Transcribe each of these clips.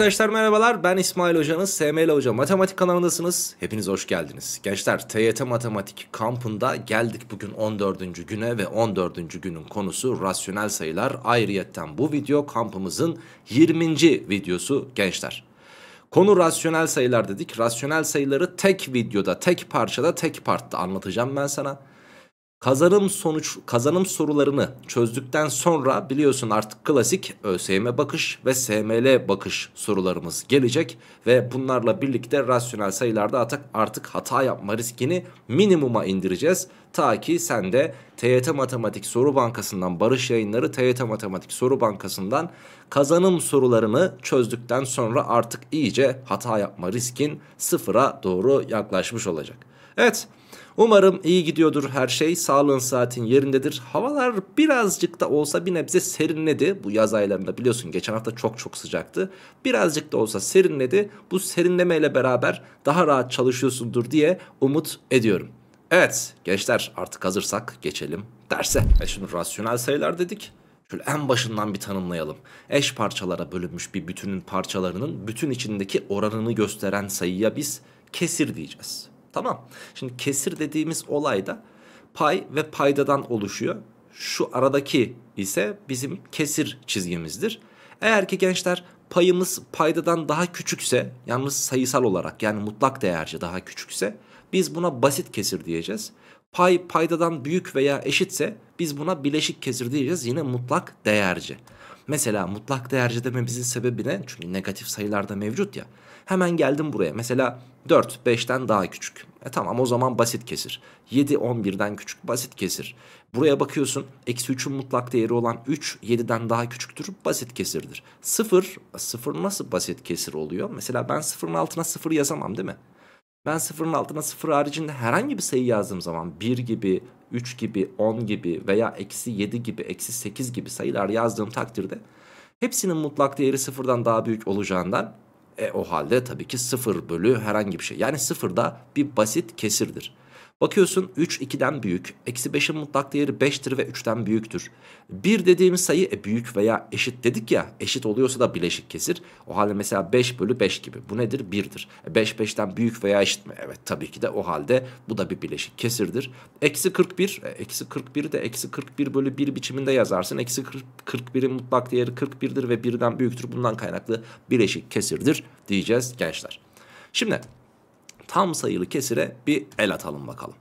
Arkadaşlar merhabalar ben İsmail Hoca'nız, SML Hoca Matematik kanalındasınız. Hepiniz hoş geldiniz. Gençler TYT Matematik kampında geldik bugün 14. güne ve 14. günün konusu rasyonel sayılar. Ayrıyetten bu video kampımızın 20. videosu gençler. Konu rasyonel sayılar dedik. Rasyonel sayıları tek videoda, tek parçada, tek partta anlatacağım ben sana. Kazanım sonuç kazanım sorularını çözdükten sonra biliyorsun artık klasik ÖSYM bakış ve SML bakış sorularımız gelecek ve bunlarla birlikte rasyonel sayılarda artık, artık hata yapma riskini minimuma indireceğiz. Ta ki sen de TYT Matematik Soru Bankası'ndan Barış Yayınları TYT Matematik Soru Bankası'ndan kazanım sorularını çözdükten sonra artık iyice hata yapma riskin sıfıra doğru yaklaşmış olacak. Evet Umarım iyi gidiyordur her şey. Sağlığın saatin yerindedir. Havalar birazcık da olsa bir nebze serinledi. Bu yaz aylarında biliyorsun geçen hafta çok çok sıcaktı. Birazcık da olsa serinledi. Bu serinlemeyle beraber daha rahat çalışıyorsundur diye umut ediyorum. Evet gençler artık hazırsak geçelim derse. E şimdi rasyonel sayılar dedik. Şöyle en başından bir tanımlayalım. Eş parçalara bölünmüş bir bütünün parçalarının bütün içindeki oranını gösteren sayıya biz kesir diyeceğiz. Tamam. Şimdi kesir dediğimiz olay da pay ve paydadan oluşuyor. Şu aradaki ise bizim kesir çizgimizdir. Eğer ki gençler payımız paydadan daha küçükse yalnız sayısal olarak yani mutlak değerce daha küçükse biz buna basit kesir diyeceğiz. Pay paydadan büyük veya eşitse biz buna bileşik kesir diyeceğiz yine mutlak değerce. Mesela mutlak değerce dememizin sebebi ne? Çünkü negatif sayılarda mevcut ya. Hemen geldim buraya. Mesela 4 5'ten daha küçük. E tamam o zaman basit kesir. 7 11'den küçük basit kesir. Buraya bakıyorsun eksi 3'ün mutlak değeri olan 3 7'den daha küçüktür basit kesirdir. 0 0 nasıl basit kesir oluyor? Mesela ben 0'ın altına 0 yazamam değil mi? Ben 0'ın altına 0 haricinde herhangi bir sayı yazdığım zaman 1 gibi, 3 gibi, 10 gibi veya eksi 7 gibi, eksi 8 gibi sayılar yazdığım takdirde hepsinin mutlak değeri 0'dan daha büyük olacağından e o halde tabii ki 0 bölü herhangi bir şey. Yani 0 da bir basit kesirdir. Bakıyorsun 3 2'den büyük. Eksi 5'in mutlak değeri 5'tir ve 3'ten büyüktür. 1 dediğimiz sayı e, büyük veya eşit dedik ya. Eşit oluyorsa da bileşik kesir. O halde mesela 5 bölü 5 gibi. Bu nedir? 1'dir. E, 5 5'ten büyük veya eşit mi? Evet tabii ki de o halde bu da bir bileşik kesirdir. Eksi 41. E, eksi 41 de eksi 41 bölü 1 biçiminde yazarsın. Eksi 41'in mutlak değeri 41'dir ve 1'den büyüktür. Bundan kaynaklı bileşik kesirdir diyeceğiz gençler. Şimdi tam sayılı kesire bir el atalım bakalım.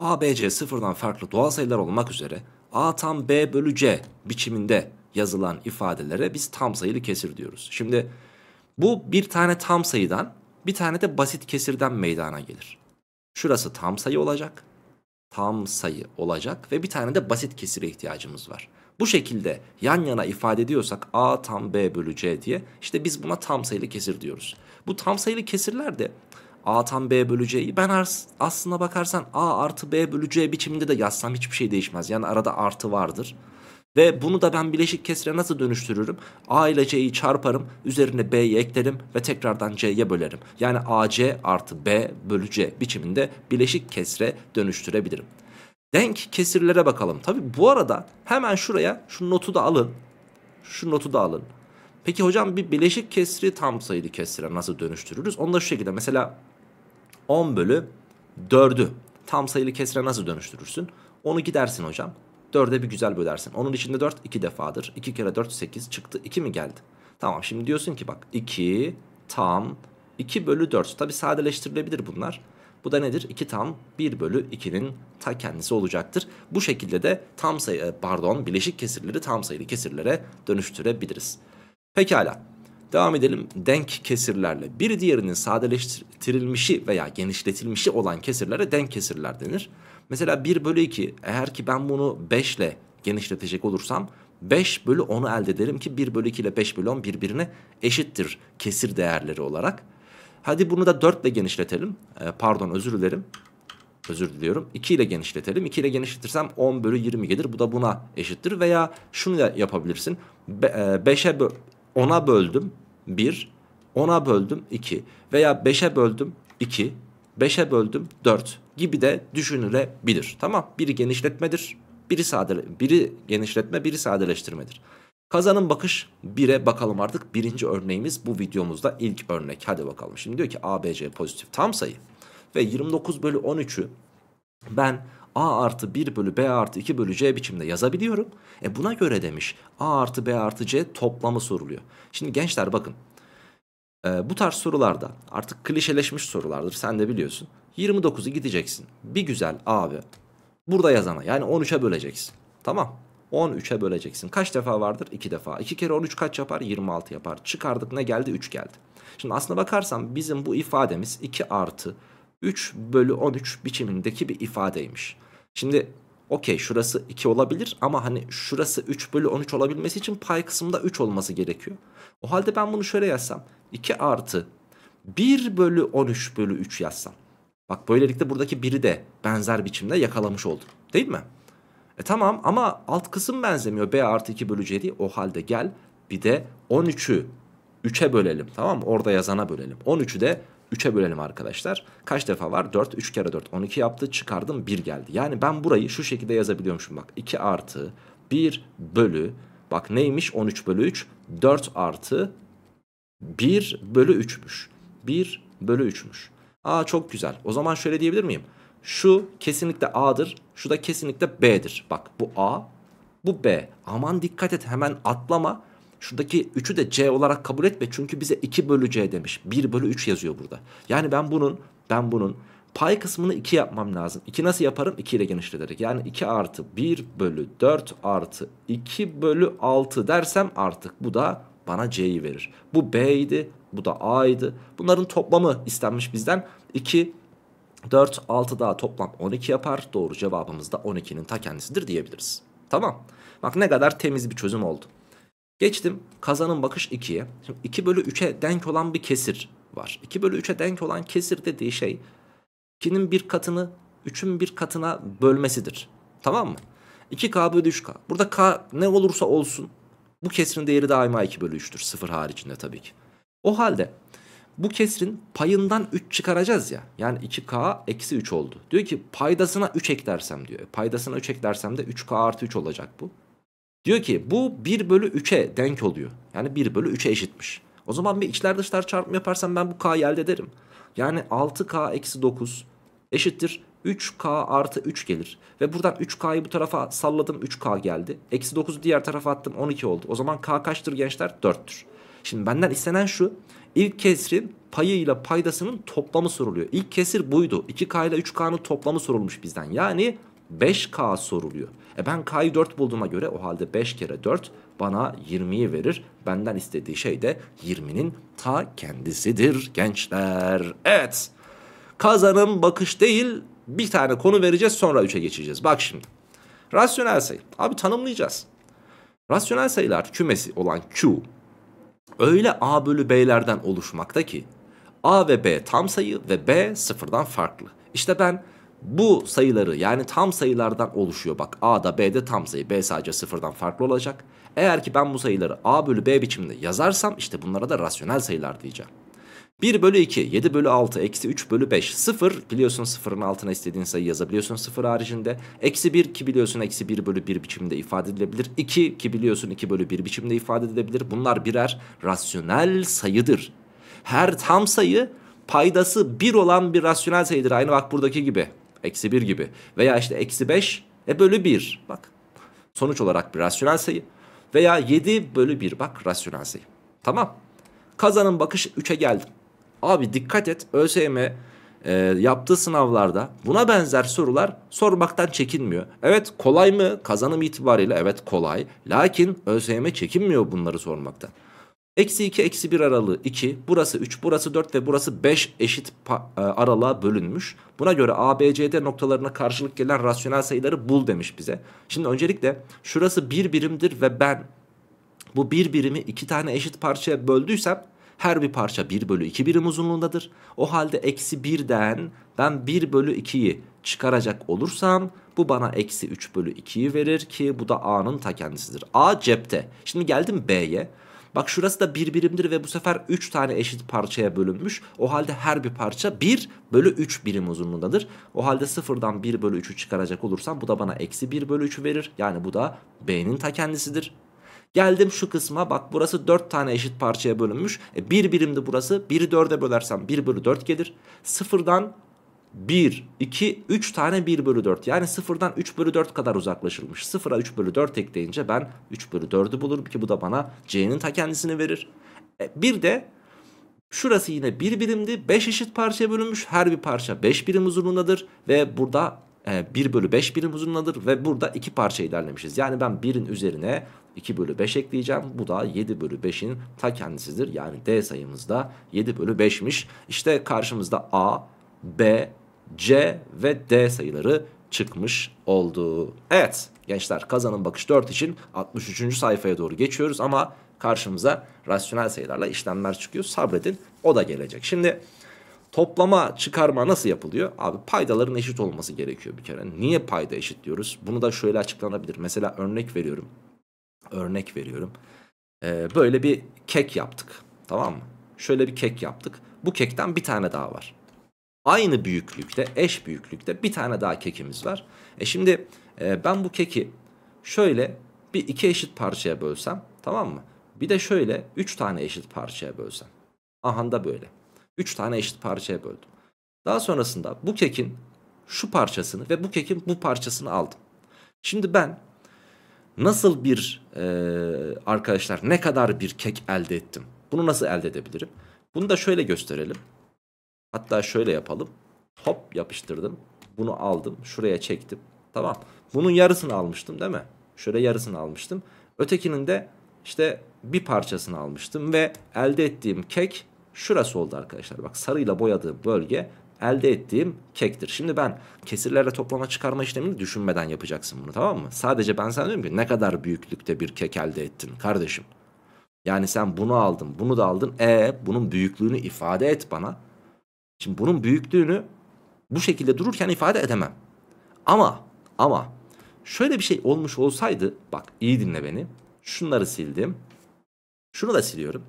A, B, C sıfırdan farklı doğal sayılar olmak üzere A tam B bölü C biçiminde yazılan ifadelere biz tam sayılı kesir diyoruz. Şimdi bu bir tane tam sayıdan bir tane de basit kesirden meydana gelir. Şurası tam sayı olacak. Tam sayı olacak ve bir tane de basit kesire ihtiyacımız var. Bu şekilde yan yana ifade ediyorsak A tam B bölü C diye işte biz buna tam sayılı kesir diyoruz. Bu tam sayılı kesirler de A'tan B bölü C'yi ben aslına bakarsan A artı B bölü C biçiminde de yazsam hiçbir şey değişmez. Yani arada artı vardır. Ve bunu da ben bileşik kesire nasıl dönüştürürüm? A ile C'yi çarparım, üzerine B'yi eklerim ve tekrardan C'ye bölerim. Yani AC artı B bölü C biçiminde bileşik kesire dönüştürebilirim. Denk kesirlere bakalım. Tabi bu arada hemen şuraya şu notu da alın. Şu notu da alın. Peki hocam bir bileşik kesri tam sayılı kesire nasıl dönüştürürüz? Onu da şu şekilde mesela 10 bölü 4'ü tam sayılı kesre nasıl dönüştürürsün? Onu gidersin hocam. 4'e bir güzel bölersin. Onun içinde 4 2 defadır. 2 kere 4 8 çıktı. 2 mi geldi? Tamam şimdi diyorsun ki bak 2 tam 2 bölü 4. Tabi sadeleştirilebilir bunlar. Bu da nedir? 2 tam 1 bölü 2'nin ta kendisi olacaktır. Bu şekilde de tam sayı pardon bileşik kesirleri tam sayılı kesirlere dönüştürebiliriz. Pekala. Devam edelim denk kesirlerle. Bir diğerinin sadeleştirilmişi veya genişletilmişi olan kesirlere denk kesirler denir. Mesela 1 bölü 2 eğer ki ben bunu 5 ile genişletecek olursam 5 bölü 10'u elde ederim ki 1 bölü 2 ile 5 bölü 10 birbirine eşittir kesir değerleri olarak. Hadi bunu da 4 ile genişletelim. E, pardon özür dilerim. Özür diliyorum. 2 ile genişletelim. 2 ile genişletirsem 10 bölü 20 gelir. Bu da buna eşittir. Veya şunu da yapabilirsin. 5'e e, 10'a böldüm 1, 10'a böldüm 2 veya 5'e böldüm 2, 5'e böldüm 4 gibi de düşünülebilir. Tamam biri genişletmedir, biri, sadele, biri genişletme biri sadeleştirmedir. Kazanın bakış 1'e bakalım artık birinci örneğimiz bu videomuzda ilk örnek. Hadi bakalım şimdi diyor ki ABC pozitif tam sayı ve 29 bölü 13'ü ben a artı 1 bölü b artı 2 bölü c biçimde yazabiliyorum. E buna göre demiş a artı b artı c toplamı soruluyor. Şimdi gençler bakın e, bu tarz sorularda artık klişeleşmiş sorulardır sen de biliyorsun. 29'u gideceksin bir güzel abi burada yazana yani 13'e böleceksin tamam 13'e böleceksin. Kaç defa vardır? 2 defa. 2 kere 13 kaç yapar? 26 yapar. Çıkardık ne geldi? 3 geldi. Şimdi aslına bakarsam bizim bu ifademiz 2 artı 3 bölü 13 biçimindeki bir ifadeymiş. Şimdi okey şurası 2 olabilir ama hani şurası 3 bölü 13 olabilmesi için pay kısmında 3 olması gerekiyor. O halde ben bunu şöyle yazsam 2 artı 1 bölü 13 bölü 3 yazsam. Bak böylelikle buradaki biri de benzer biçimde yakalamış oldum değil mi? E tamam ama alt kısım benzemiyor b artı 2 bölü c diye. O halde gel bir de 13'ü 3'e bölelim tamam mı? Orada yazana bölelim. 13'ü de 3'e bölelim arkadaşlar. Kaç defa var? 4. 3 kere 4. 12 yaptı. Çıkardım 1 geldi. Yani ben burayı şu şekilde yazabiliyormuşum. Bak 2 artı 1 bölü. Bak neymiş? 13 bölü 3. 4 artı 1 bölü 3'müş. 1 bölü 3'müş. Aa çok güzel. O zaman şöyle diyebilir miyim? Şu kesinlikle A'dır. Şu da kesinlikle B'dir. Bak bu A. Bu B. Aman dikkat et hemen atlama. Şuradaki 3'ü de C olarak kabul etme. Çünkü bize 2 bölü C demiş. 1 bölü 3 yazıyor burada. Yani ben bunun ben bunun pay kısmını 2 yapmam lazım. 2 nasıl yaparım? 2 ile genişleterek. Yani 2 artı 1 bölü 4 artı 2 bölü 6 dersem artık bu da bana C'yi verir. Bu B'ydi. Bu da A'ydı. Bunların toplamı istenmiş bizden. 2 4, 6 daha toplam 12 yapar. Doğru cevabımız da 12'nin ta kendisidir diyebiliriz. Tamam. Bak ne kadar temiz bir çözüm oldu. Geçtim kazanın bakış 2'ye. Şimdi 2 bölü 3'e denk olan bir kesir var. 2 bölü 3'e denk olan kesir dediği şey 2'nin bir katını 3'ün bir katına bölmesidir. Tamam mı? 2k bölü 3k. Burada k ne olursa olsun bu kesrin değeri daima 2 bölü 3'tür. Sıfır haricinde tabii ki. O halde bu kesrin payından 3 çıkaracağız ya. Yani 2k eksi 3 oldu. Diyor ki paydasına 3 eklersem diyor. Paydasına 3 eklersem de 3k artı 3 olacak bu. Diyor ki bu 1 bölü 3'e denk oluyor. Yani 1 bölü 3'e eşitmiş. O zaman bir içler dışlar çarpımı yaparsam ben bu k'yı elde ederim. Yani 6k eksi 9 eşittir 3k artı 3 gelir. Ve buradan 3k'yı bu tarafa salladım 3k geldi. Eksi 9'u diğer tarafa attım 12 oldu. O zaman k kaçtır gençler? 4'tür. Şimdi benden istenen şu. İlk kesrin payıyla paydasının toplamı soruluyor. İlk kesir buydu. 2k ile 3k'nın toplamı sorulmuş bizden. Yani 5k soruluyor. E ben K'yı 4 bulduğuma göre o halde 5 kere 4 bana 20'yi verir. Benden istediği şey de 20'nin ta kendisidir gençler. Evet kazanım bakış değil bir tane konu vereceğiz sonra 3'e geçeceğiz. Bak şimdi rasyonel sayı abi tanımlayacağız. Rasyonel sayılar kümesi olan Q öyle A bölü B'lerden oluşmakta ki A ve B tam sayı ve B sıfırdan farklı. İşte ben bu sayıları yani tam sayılardan oluşuyor. Bak A'da B'de tam sayı. B sadece sıfırdan farklı olacak. Eğer ki ben bu sayıları A bölü B biçiminde yazarsam işte bunlara da rasyonel sayılar diyeceğim. 1 bölü 2, 7 bölü 6, eksi 3 bölü 5, 0 biliyorsun sıfırın altına istediğin sayı yazabiliyorsun sıfır haricinde. Eksi 1 ki biliyorsun eksi 1 bölü 1 biçimde ifade edilebilir. 2 ki biliyorsun 2 bölü 1 biçimde ifade edilebilir. Bunlar birer rasyonel sayıdır. Her tam sayı paydası 1 olan bir rasyonel sayıdır. Aynı bak buradaki gibi. Eksi 1 gibi. Veya işte eksi 5 e bölü 1 bak. Sonuç olarak bir rasyonel sayı. Veya 7 bölü 1 bak rasyonel sayı. Tamam. Kazanın bakış 3'e geldim. Abi dikkat et ÖSYM e, yaptığı sınavlarda buna benzer sorular sormaktan çekinmiyor. Evet kolay mı? Kazanım itibariyle evet kolay. Lakin ÖSYM çekinmiyor bunları sormaktan. Eksi 2 eksi 1 aralığı 2 burası 3 burası 4 ve burası 5 eşit e, aralığa bölünmüş. Buna göre A, B, C, D noktalarına karşılık gelen rasyonel sayıları bul demiş bize. Şimdi öncelikle şurası bir birimdir ve ben bu bir birimi iki tane eşit parçaya böldüysem her bir parça 1 bölü 2 birim uzunluğundadır. O halde eksi 1'den ben 1 bölü 2'yi çıkaracak olursam bu bana eksi 3 bölü 2'yi verir ki bu da A'nın ta kendisidir. A cepte. Şimdi geldim B'ye. Bak şurası da bir birimdir ve bu sefer 3 tane eşit parçaya bölünmüş. O halde her bir parça 1 bölü 3 birim uzunluğundadır. O halde sıfırdan 1 bölü 3'ü çıkaracak olursam bu da bana eksi 1 bölü 3'ü verir. Yani bu da B'nin ta kendisidir. Geldim şu kısma bak burası 4 tane eşit parçaya bölünmüş. E, bir birimdi burası. 1'i 4'e bölersem 1 bölü 4 gelir. Sıfırdan 1, 2, 3 tane 1 bölü 4 yani sıfırdan 3 bölü 4 kadar uzaklaşılmış. Sıfıra 3 bölü 4 ekleyince ben 3 bölü 4'ü bulurum ki bu da bana C'nin ta kendisini verir. E, bir de şurası yine 1 bir birimdi 5 eşit parçaya bölünmüş her bir parça 5 birim uzunluğundadır ve burada e, 1 bölü 5 birim uzunluğundadır ve burada 2 parça ilerlemişiz. Yani ben 1'in üzerine 2 bölü 5 ekleyeceğim. Bu da 7 bölü 5'in ta kendisidir. Yani D sayımızda 7 bölü 5'miş. İşte karşımızda A, B, C ve D sayıları çıkmış oldu. Evet gençler kazanın bakış 4 için 63. sayfaya doğru geçiyoruz ama karşımıza rasyonel sayılarla işlemler çıkıyor. Sabredin o da gelecek. Şimdi toplama çıkarma nasıl yapılıyor? Abi paydaların eşit olması gerekiyor bir kere. Niye payda eşit diyoruz? Bunu da şöyle açıklanabilir. Mesela örnek veriyorum. Örnek veriyorum. Ee, böyle bir kek yaptık. Tamam mı? Şöyle bir kek yaptık. Bu kekten bir tane daha var aynı büyüklükte, eş büyüklükte bir tane daha kekimiz var. E şimdi e, ben bu keki şöyle bir iki eşit parçaya bölsem tamam mı? Bir de şöyle üç tane eşit parçaya bölsem. Aha da böyle. Üç tane eşit parçaya böldüm. Daha sonrasında bu kekin şu parçasını ve bu kekin bu parçasını aldım. Şimdi ben nasıl bir e, arkadaşlar ne kadar bir kek elde ettim? Bunu nasıl elde edebilirim? Bunu da şöyle gösterelim. Hatta şöyle yapalım. Hop yapıştırdım. Bunu aldım. Şuraya çektim. Tamam. Bunun yarısını almıştım değil mi? Şöyle yarısını almıştım. Ötekinin de işte bir parçasını almıştım ve elde ettiğim kek şurası oldu arkadaşlar. Bak sarıyla boyadığım bölge elde ettiğim kektir. Şimdi ben kesirlerle toplama çıkarma işlemini düşünmeden yapacaksın bunu tamam mı? Sadece ben sana diyorum ki ne kadar büyüklükte bir kek elde ettin kardeşim. Yani sen bunu aldın bunu da aldın e bunun büyüklüğünü ifade et bana. Şimdi bunun büyüklüğünü bu şekilde dururken ifade edemem. Ama ama şöyle bir şey olmuş olsaydı bak iyi dinle beni. Şunları sildim. Şunu da siliyorum.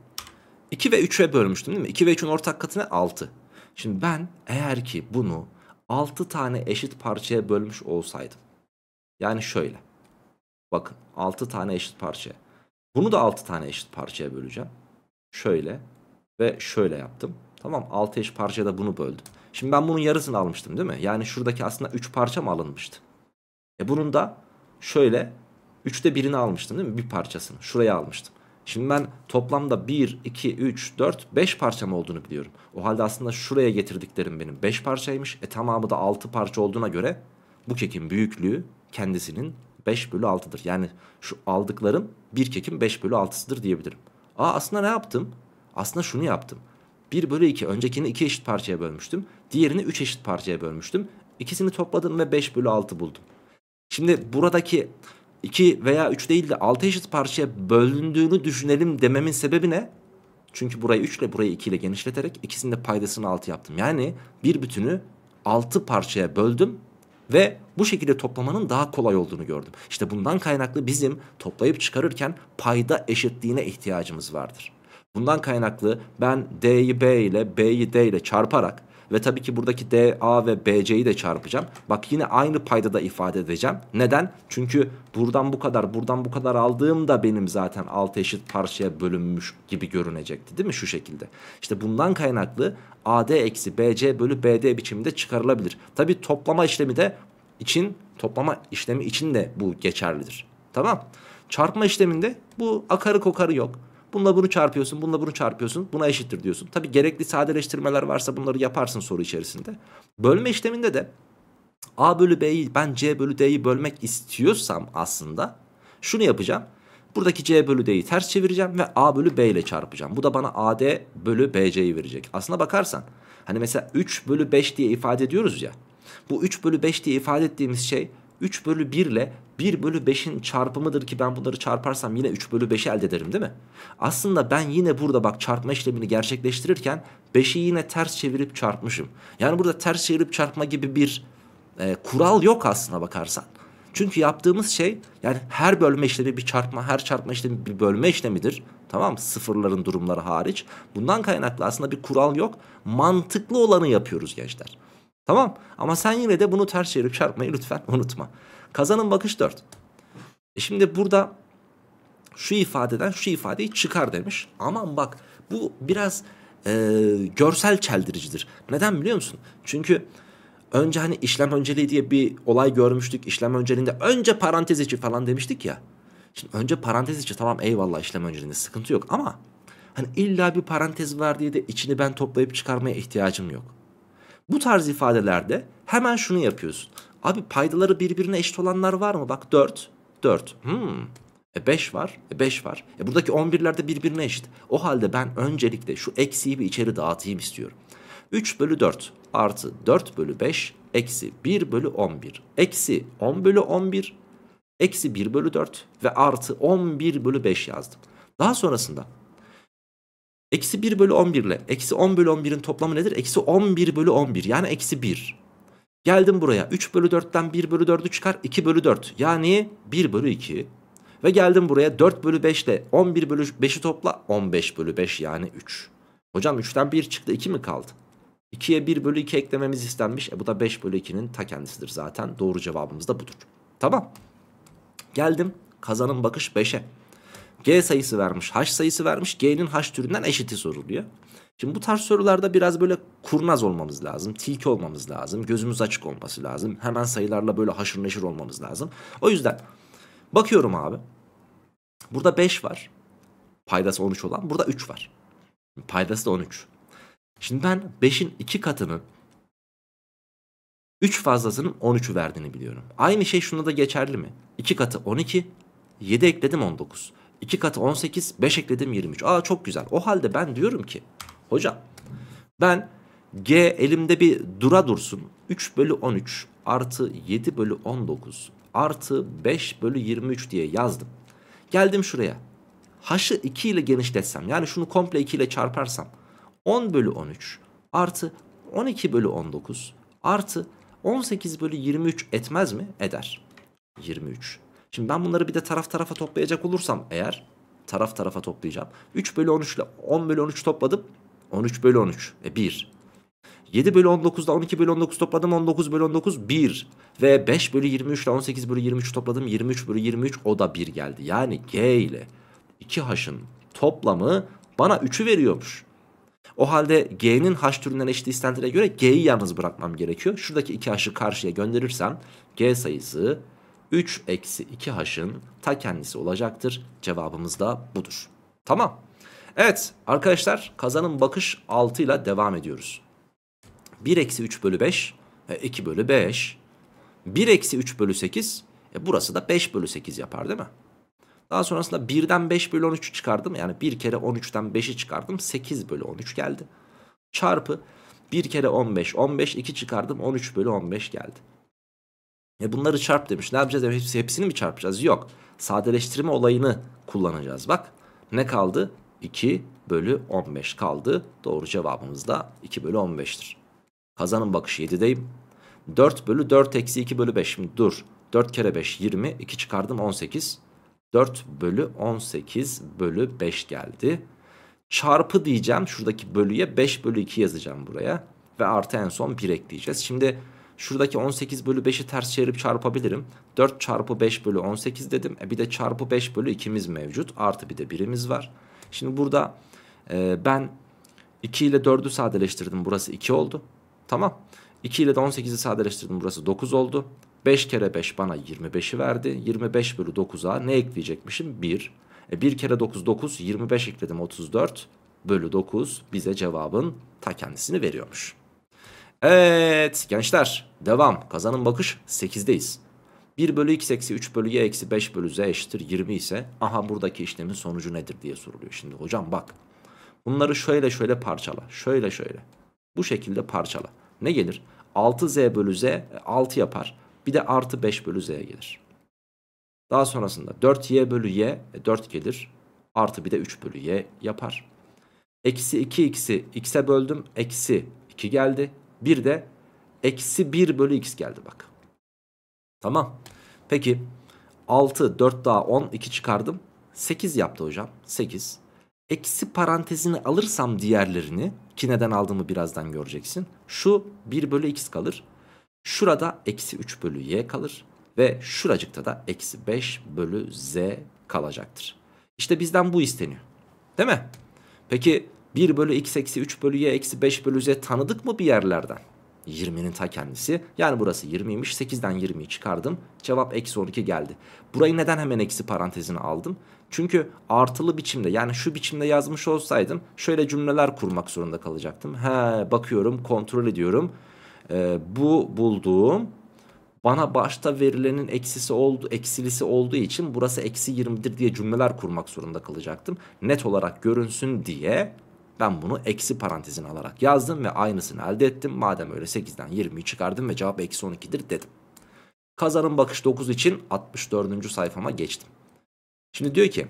2 ve 3'e bölmüştüm değil mi? 2 ve 3'ün ortak katı ne? 6. Şimdi ben eğer ki bunu 6 tane eşit parçaya bölmüş olsaydım. Yani şöyle. Bakın 6 tane eşit parçaya. Bunu da 6 tane eşit parçaya böleceğim. Şöyle ve şöyle yaptım. Tamam 6 eş parçada bunu böldüm. Şimdi ben bunun yarısını almıştım değil mi? Yani şuradaki aslında 3 parça mı alınmıştı? E bunun da şöyle 3'te birini almıştım değil mi? Bir parçasını. Şuraya almıştım. Şimdi ben toplamda 1, 2, 3, 4, 5 parçam olduğunu biliyorum. O halde aslında şuraya getirdiklerim benim 5 parçaymış. E tamamı da 6 parça olduğuna göre bu kekin büyüklüğü kendisinin 5 bölü 6'dır. Yani şu aldıklarım bir kekin 5 bölü 6'sıdır diyebilirim. Aa aslında ne yaptım? Aslında şunu yaptım. 1 bölü 2 öncekini 2 eşit parçaya bölmüştüm. Diğerini 3 eşit parçaya bölmüştüm. İkisini topladım ve 5 bölü 6 buldum. Şimdi buradaki 2 veya 3 değil de 6 eşit parçaya bölündüğünü düşünelim dememin sebebi ne? Çünkü burayı 3 ile burayı 2 ile genişleterek ikisinin de paydasını 6 yaptım. Yani bir bütünü 6 parçaya böldüm ve bu şekilde toplamanın daha kolay olduğunu gördüm. İşte bundan kaynaklı bizim toplayıp çıkarırken payda eşitliğine ihtiyacımız vardır. Bundan kaynaklı ben D'yi B ile B'yi D ile çarparak ve tabii ki buradaki D, A ve BC'yi de çarpacağım. Bak yine aynı payda da ifade edeceğim. Neden? Çünkü buradan bu kadar, buradan bu kadar aldığımda benim zaten alt eşit parçaya bölünmüş gibi görünecekti değil mi şu şekilde? İşte bundan kaynaklı AD eksi BC bölü BD biçiminde çıkarılabilir. Tabii toplama işlemi de için, toplama işlemi için de bu geçerlidir. Tamam. Çarpma işleminde bu akarı kokarı yok. Bununla bunu çarpıyorsun, bununla bunu çarpıyorsun. Buna eşittir diyorsun. Tabii gerekli sadeleştirmeler varsa bunları yaparsın soru içerisinde. Bölme işleminde de A bölü B'yi ben C bölü D'yi bölmek istiyorsam aslında şunu yapacağım. Buradaki C bölü D'yi ters çevireceğim ve A bölü B ile çarpacağım. Bu da bana AD bölü BC'yi verecek. Aslına bakarsan hani mesela 3 bölü 5 diye ifade ediyoruz ya. Bu 3 bölü 5 diye ifade ettiğimiz şey 3 bölü 1 ile 1 bölü 5'in çarpımıdır ki ben bunları çarparsam yine 3 bölü 5'i elde ederim değil mi? Aslında ben yine burada bak çarpma işlemini gerçekleştirirken 5'i yine ters çevirip çarpmışım. Yani burada ters çevirip çarpma gibi bir e, kural yok aslında bakarsan. Çünkü yaptığımız şey yani her bölme işlemi bir çarpma, her çarpma işlemi bir bölme işlemidir. Tamam Sıfırların durumları hariç. Bundan kaynaklı aslında bir kural yok. Mantıklı olanı yapıyoruz gençler. Tamam ama sen yine de bunu ters çevirip çarpmayı lütfen unutma. Kazanın bakış 4. E şimdi burada şu ifadeden şu ifadeyi çıkar demiş. Aman bak bu biraz e, görsel çeldiricidir. Neden biliyor musun? Çünkü önce hani işlem önceliği diye bir olay görmüştük. İşlem önceliğinde önce parantez içi falan demiştik ya. Şimdi önce parantez içi tamam eyvallah işlem önceliğinde sıkıntı yok ama hani illa bir parantez var diye de içini ben toplayıp çıkarmaya ihtiyacım yok. Bu tarz ifadelerde hemen şunu yapıyorsun. Abi paydaları birbirine eşit olanlar var mı? Bak 4, 4. Hmm. E 5 var, e 5 var. E buradaki 11'ler de birbirine eşit. O halde ben öncelikle şu eksiği bir içeri dağıtayım istiyorum. 3 bölü 4 artı 4 bölü 5 eksi 1 bölü 11. Eksi 10 bölü 11 eksi 1 bölü 4 ve artı 11 bölü 5 yazdım. Daha sonrasında Eksi 1 bölü 11 ile eksi 10 bölü 11'in toplamı nedir? Eksi 11 bölü 11 yani eksi 1. Geldim buraya 3 bölü 4'ten 1 bölü 4'ü çıkar 2 bölü 4 yani 1 bölü 2. Ve geldim buraya 4 bölü 5 ile 11 bölü 5'i topla 15 bölü 5 yani 3. Hocam 3'ten 1 çıktı 2 mi kaldı? 2'ye 1 bölü 2 eklememiz istenmiş. E bu da 5 bölü 2'nin ta kendisidir zaten. Doğru cevabımız da budur. Tamam. Geldim kazanın bakış 5'e. G sayısı vermiş, H sayısı vermiş. G'nin H türünden eşiti soruluyor. Şimdi bu tarz sorularda biraz böyle kurnaz olmamız lazım. Tilki olmamız lazım. Gözümüz açık olması lazım. Hemen sayılarla böyle haşır neşir olmamız lazım. O yüzden bakıyorum abi. Burada 5 var. Paydası 13 olan. Burada 3 var. Paydası da 13. Şimdi ben 5'in 2 katının 3 fazlasının 13'ü verdiğini biliyorum. Aynı şey şuna da geçerli mi? 2 katı 12, 7 ekledim 19. 2 katı 18 5 ekledim 23. Aa çok güzel. O halde ben diyorum ki hocam ben G elimde bir dura dursun 3 bölü 13 artı 7 bölü 19 artı 5 bölü 23 diye yazdım. Geldim şuraya. H'ı 2 ile genişletsem yani şunu komple 2 ile çarparsam 10 bölü 13 artı 12 bölü 19 artı 18 bölü 23 etmez mi? Eder. 23. Şimdi ben bunları bir de taraf tarafa toplayacak olursam eğer taraf tarafa toplayacağım. 3 bölü 13 ile 10 bölü 13 topladım. 13 bölü 13. E 1. 7 bölü 19 19'da 12 bölü 19 topladım. 19 bölü 19 1. Ve 5 bölü 23 ile 18 bölü 23 topladım. 23 bölü 23 o da 1 geldi. Yani G ile 2 haşın toplamı bana 3'ü veriyormuş. O halde G'nin haş türünden eşit istentiline göre G'yi yalnız bırakmam gerekiyor. Şuradaki 2H'ı karşıya gönderirsem G sayısı 3 eksi 2h'ın ta kendisi olacaktır. Cevabımız da budur. Tamam. Evet arkadaşlar kazanın bakış 6 ile devam ediyoruz. 1 eksi 3 bölü 5 e, 2 bölü 5. 1 eksi 3 bölü 8 e, burası da 5 bölü 8 yapar değil mi? Daha sonrasında 1'den 5 bölü 13 çıkardım. Yani 1 kere 13'ten 5'i çıkardım. 8 bölü 13 geldi. Çarpı 1 kere 15 15 2 çıkardım 13 bölü 15 geldi. E bunları çarp demiş. Ne yapacağız? E, hepsi, hepsini mi çarpacağız? Yok. Sadeleştirme olayını kullanacağız. Bak ne kaldı? 2 bölü 15 kaldı. Doğru cevabımız da 2 bölü 15'tir. Kazanın bakışı 7'deyim. 4 bölü 4 eksi 2 bölü 5. Şimdi dur. 4 kere 5 20. 2 çıkardım 18. 4 bölü 18 bölü 5 geldi. Çarpı diyeceğim. Şuradaki bölüye 5 bölü 2 yazacağım buraya. Ve artı en son 1 ekleyeceğiz. Şimdi Şuradaki 18 bölü 5'i ters çevirip çarpabilirim. 4 çarpı 5 bölü 18 dedim. E bir de çarpı 5 bölü 2'miz mevcut. Artı bir de birimiz var. Şimdi burada e, ben 2 ile 4'ü sadeleştirdim. Burası 2 oldu. Tamam. 2 ile de 18'i sadeleştirdim. Burası 9 oldu. 5 kere 5 bana 25'i verdi. 25 bölü 9'a ne ekleyecekmişim? 1. E 1 kere 9 9. 25 ekledim 34 bölü 9 bize cevabın ta kendisini veriyormuş. Evet gençler devam. Kazanın bakış 8'deyiz. 1 bölü x eksi 3 bölü y eksi 5 bölü z eşittir 20 ise aha buradaki işlemin sonucu nedir diye soruluyor. Şimdi hocam bak bunları şöyle şöyle parçala şöyle şöyle bu şekilde parçala. Ne gelir? 6z bölü z 6 e, yapar bir de artı 5 bölü z gelir. Daha sonrasında 4y bölü y 4 e, gelir artı bir de 3 bölü y yapar. Eksi 2x'i x'e böldüm eksi 2 geldi bir de eksi 1 bölü x geldi bak. Tamam. Peki 6 4 daha 10 2 çıkardım. 8 yaptı hocam. 8. Eksi parantezini alırsam diğerlerini ki neden aldığımı birazdan göreceksin. Şu 1 bölü x kalır. Şurada eksi 3 bölü y kalır. Ve şuracıkta da eksi 5 bölü z kalacaktır. İşte bizden bu isteniyor. Değil mi? Peki 1 bölü x eksi 3 bölü y eksi 5 bölü z tanıdık mı bir yerlerden? 20'nin ta kendisi. Yani burası 20'ymiş. 8'den 20'yi çıkardım. Cevap eksi 12 geldi. Burayı neden hemen eksi parantezine aldım? Çünkü artılı biçimde yani şu biçimde yazmış olsaydım şöyle cümleler kurmak zorunda kalacaktım. He bakıyorum kontrol ediyorum. Ee, bu bulduğum bana başta verilenin eksisi oldu, eksilisi olduğu için burası eksi 20'dir diye cümleler kurmak zorunda kalacaktım. Net olarak görünsün diye ben bunu eksi parantezin alarak yazdım ve aynısını elde ettim. Madem öyle 8'den 20'yi çıkardım ve cevap eksi 12'dir dedim. Kazanın bakış 9 için 64. sayfama geçtim. Şimdi diyor ki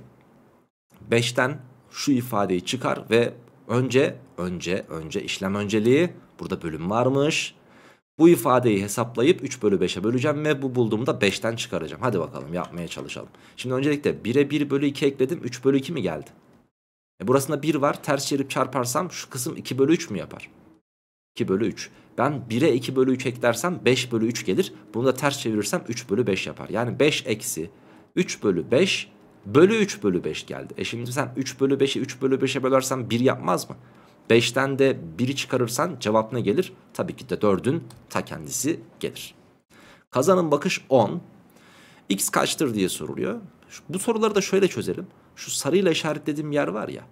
5'ten şu ifadeyi çıkar ve önce önce önce işlem önceliği burada bölüm varmış. Bu ifadeyi hesaplayıp 3 bölü 5'e böleceğim ve bu bulduğumda 5'ten çıkaracağım. Hadi bakalım yapmaya çalışalım. Şimdi öncelikle 1'e 1 bölü 2 ekledim 3 bölü 2 mi geldi? E burasında 1 var. Ters çevirip çarparsam şu kısım 2 bölü 3 mü yapar? 2 bölü 3. Ben 1'e 2 bölü 3 eklersem 5 bölü 3 gelir. Bunu da ters çevirirsem 3 bölü 5 yapar. Yani 5 eksi 3 bölü 5 bölü 3 bölü 5 geldi. E şimdi sen 3 bölü 5'i 3 bölü 5'e bölersen 1 yapmaz mı? 5'ten de 1'i çıkarırsan cevap ne gelir? Tabii ki de 4'ün ta kendisi gelir. Kazanın bakış 10. X kaçtır diye soruluyor. Bu soruları da şöyle çözelim. Şu sarıyla işaretlediğim yer var ya.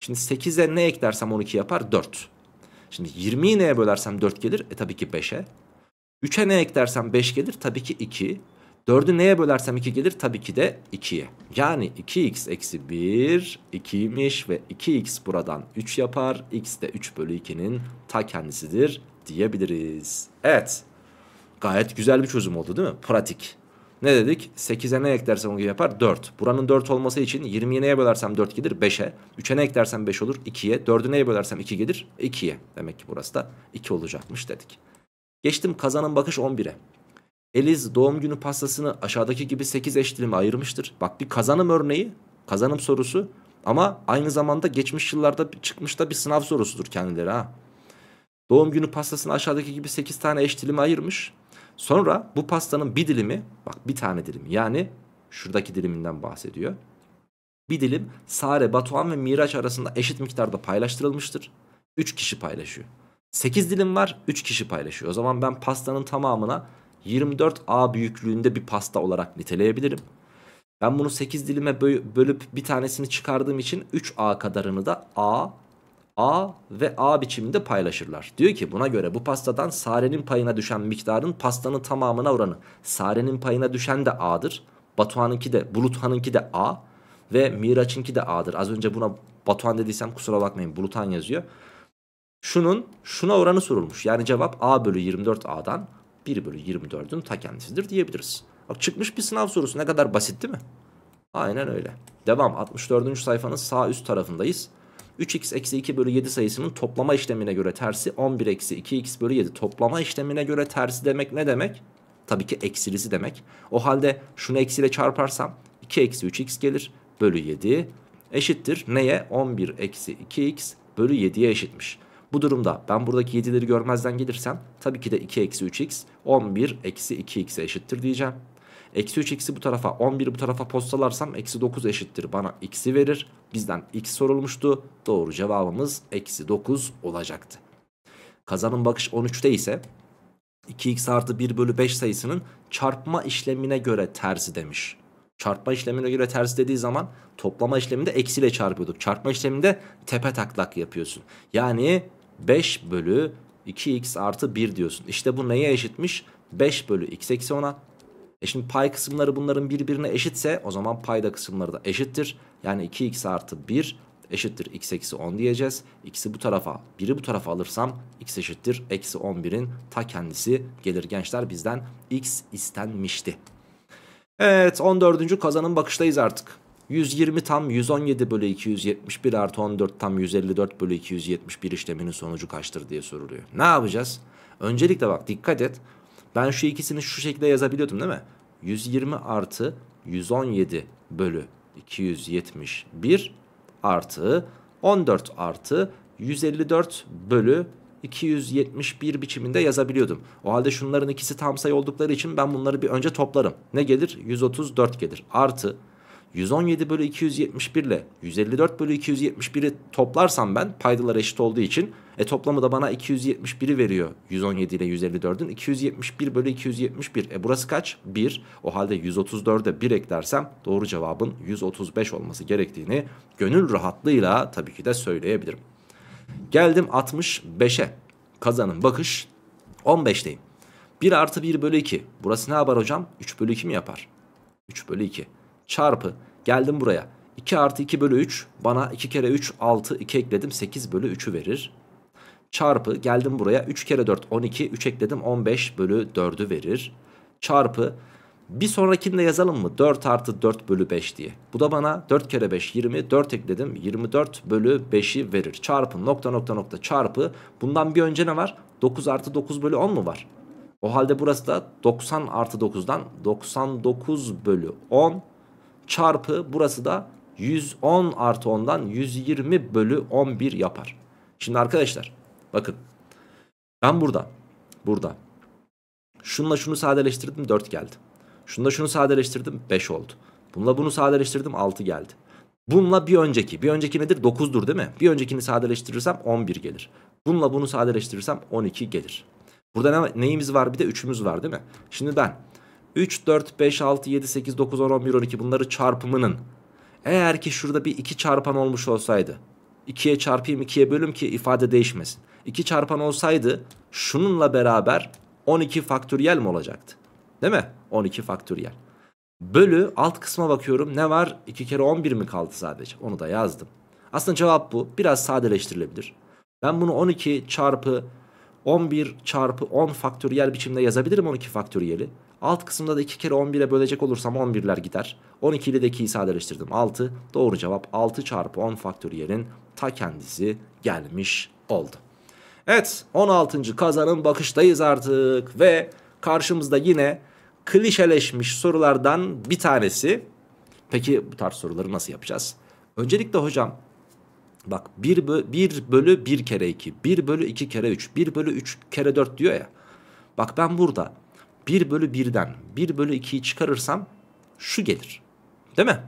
Şimdi 8'e ne eklersem 12 yapar? 4. Şimdi 20'yi neye bölersem 4 gelir? E tabii ki 5'e. 3'e ne eklersem 5 gelir? Tabii ki 2. 4'ü neye bölersem 2 gelir? Tabii ki de 2'ye. Yani 2x eksi 1 2'ymiş ve 2x buradan 3 yapar. x de 3 bölü 2'nin ta kendisidir diyebiliriz. Evet. Gayet güzel bir çözüm oldu değil mi? Pratik. Ne dedik? 8'e ne eklersem o yapar? 4. Buranın 4 olması için 20'ye neye bölersem 4 gelir? 5'e. 3'e ne eklersem 5 olur? 2'ye. 4'ü neye bölersem 2 gelir? 2'ye. Demek ki burası da 2 olacakmış dedik. Geçtim kazanın bakış 11'e. Eliz doğum günü pastasını aşağıdaki gibi 8 eş dilime ayırmıştır. Bak bir kazanım örneği, kazanım sorusu ama aynı zamanda geçmiş yıllarda çıkmış da bir sınav sorusudur kendileri ha. Doğum günü pastasını aşağıdaki gibi 8 tane eş dilime ayırmış. Sonra bu pastanın bir dilimi bak bir tane dilim, yani şuradaki diliminden bahsediyor. Bir dilim Sare, Batuhan ve Miraç arasında eşit miktarda paylaştırılmıştır. 3 kişi paylaşıyor. 8 dilim var 3 kişi paylaşıyor. O zaman ben pastanın tamamına 24A büyüklüğünde bir pasta olarak niteleyebilirim. Ben bunu 8 dilime bölüp bir tanesini çıkardığım için 3A kadarını da A A ve A biçiminde paylaşırlar. Diyor ki buna göre bu pastadan Sare'nin payına düşen miktarın pastanın tamamına oranı. Sare'nin payına düşen de A'dır. Batuhan'ınki de Buluthan'ınki de A ve Miraç'ınki de A'dır. Az önce buna Batuhan dediysem kusura bakmayın Buluthan yazıyor. Şunun şuna oranı sorulmuş. Yani cevap A bölü 24 A'dan 1 bölü 24'ün ta kendisidir diyebiliriz. Bak çıkmış bir sınav sorusu ne kadar basit değil mi? Aynen öyle. Devam 64. sayfanın sağ üst tarafındayız. 3x eksi 2 bölü 7 sayısının toplama işlemine göre tersi 11 eksi 2x bölü 7 toplama işlemine göre tersi demek ne demek? Tabii ki eksilisi demek. O halde şunu eksiyle çarparsam 2 eksi 3x gelir bölü 7 eşittir. Neye? 11 eksi 2x bölü 7'ye eşitmiş. Bu durumda ben buradaki 7'leri görmezden gelirsem tabii ki de 2 eksi 3x 11 eksi 2x'e eşittir diyeceğim. Eksi 3 x'i bu tarafa 11'i bu tarafa postalarsam eksi 9 eşittir bana x'i verir. Bizden x sorulmuştu. Doğru cevabımız eksi 9 olacaktı. Kazanın bakış 13'te ise 2x artı 1 bölü 5 sayısının çarpma işlemine göre tersi demiş. Çarpma işlemine göre tersi dediği zaman toplama işleminde eksiyle çarpıyorduk. Çarpma işleminde tepe taklak yapıyorsun. Yani 5 bölü 2x artı 1 diyorsun. İşte bu neye eşitmiş? 5 bölü x eksi 10'a e şimdi pay kısımları bunların birbirine eşitse o zaman payda kısımları da eşittir. Yani 2x artı 1 eşittir x eksi 10 diyeceğiz. X'i bu tarafa, 1'i bu tarafa alırsam x eşittir eksi 11'in ta kendisi gelir gençler bizden x istenmişti. Evet 14. kazanın bakıştayız artık. 120 tam 117 bölü 271 artı 14 tam 154 bölü 271 işleminin sonucu kaçtır diye soruluyor. Ne yapacağız? Öncelikle bak dikkat et. Ben şu ikisini şu şekilde yazabiliyordum değil mi? 120 artı 117 bölü 271 artı 14 artı 154 bölü 271 biçiminde yazabiliyordum. O halde şunların ikisi tam sayı oldukları için ben bunları bir önce toplarım. Ne gelir? 134 gelir. Artı 117 bölü 271 ile 154 bölü 271'i toplarsam ben paydalar eşit olduğu için e toplamı da bana 271'i veriyor 117 ile 154'ün. 271 bölü 271. E burası kaç? 1. O halde 134'e 1 eklersem doğru cevabın 135 olması gerektiğini gönül rahatlığıyla tabii ki de söyleyebilirim. Geldim 65'e. Kazanın bakış 15'teyim. 1 artı 1 bölü 2. Burası ne yapar hocam? 3 bölü 2 mi yapar? 3 bölü 2. Çarpı. Geldim buraya. 2 artı 2 bölü 3 bana 2 kere 3 6 2 ekledim 8 bölü 3'ü verir çarpı geldim buraya 3 kere 4 12 3 ekledim 15 bölü 4'ü verir çarpı bir sonrakini de yazalım mı 4 artı 4 bölü 5 diye bu da bana 4 kere 5 20 4 ekledim 24 bölü 5'i verir çarpı nokta nokta nokta çarpı bundan bir önce ne var 9 artı 9 bölü 10 mu var o halde burası da 90 artı 9'dan 99 bölü 10 çarpı burası da 110 artı 10'dan 120 bölü 11 yapar. Şimdi arkadaşlar Bakın. Ben burada. Burada. Şunla şunu sadeleştirdim 4 geldi. Şunla şunu sadeleştirdim 5 oldu. Bununla bunu sadeleştirdim 6 geldi. Bununla bir önceki. Bir önceki nedir? 9'dur değil mi? Bir öncekini sadeleştirirsem 11 gelir. Bununla bunu sadeleştirirsem 12 gelir. Burada ne, neyimiz var? Bir de 3'ümüz var değil mi? Şimdi ben 3, 4, 5, 6, 7, 8, 9, 10, 11, 12 bunları çarpımının eğer ki şurada bir 2 çarpan olmuş olsaydı 2'ye çarpayım 2'ye bölüm ki ifade değişmesin. 2 çarpan olsaydı şununla beraber 12 faktöriyel mi olacaktı? Değil mi? 12 faktöriyel. Bölü alt kısma bakıyorum ne var? 2 kere 11 mi kaldı sadece? Onu da yazdım. Aslında cevap bu. Biraz sadeleştirilebilir. Ben bunu 12 çarpı 11 çarpı 10 faktöriyel biçimde yazabilirim 12 faktöriyeli. Alt kısımda da 2 kere 11'e bölecek olursam 11'ler gider. 12 ile de 2'yi sadeleştirdim 6. Doğru cevap 6 çarpı 10 faktöriyelin ta kendisi gelmiş oldu. Evet 16. kazanın bakıştayız artık ve karşımızda yine klişeleşmiş sorulardan bir tanesi. Peki bu tarz soruları nasıl yapacağız? Öncelikle hocam bak 1, bö bölü 1 kere 2, 1 bölü 2 kere 3, 1 bölü 3 kere 4 diyor ya. Bak ben burada 1 bölü 1'den 1 bölü 2'yi çıkarırsam şu gelir. Değil mi?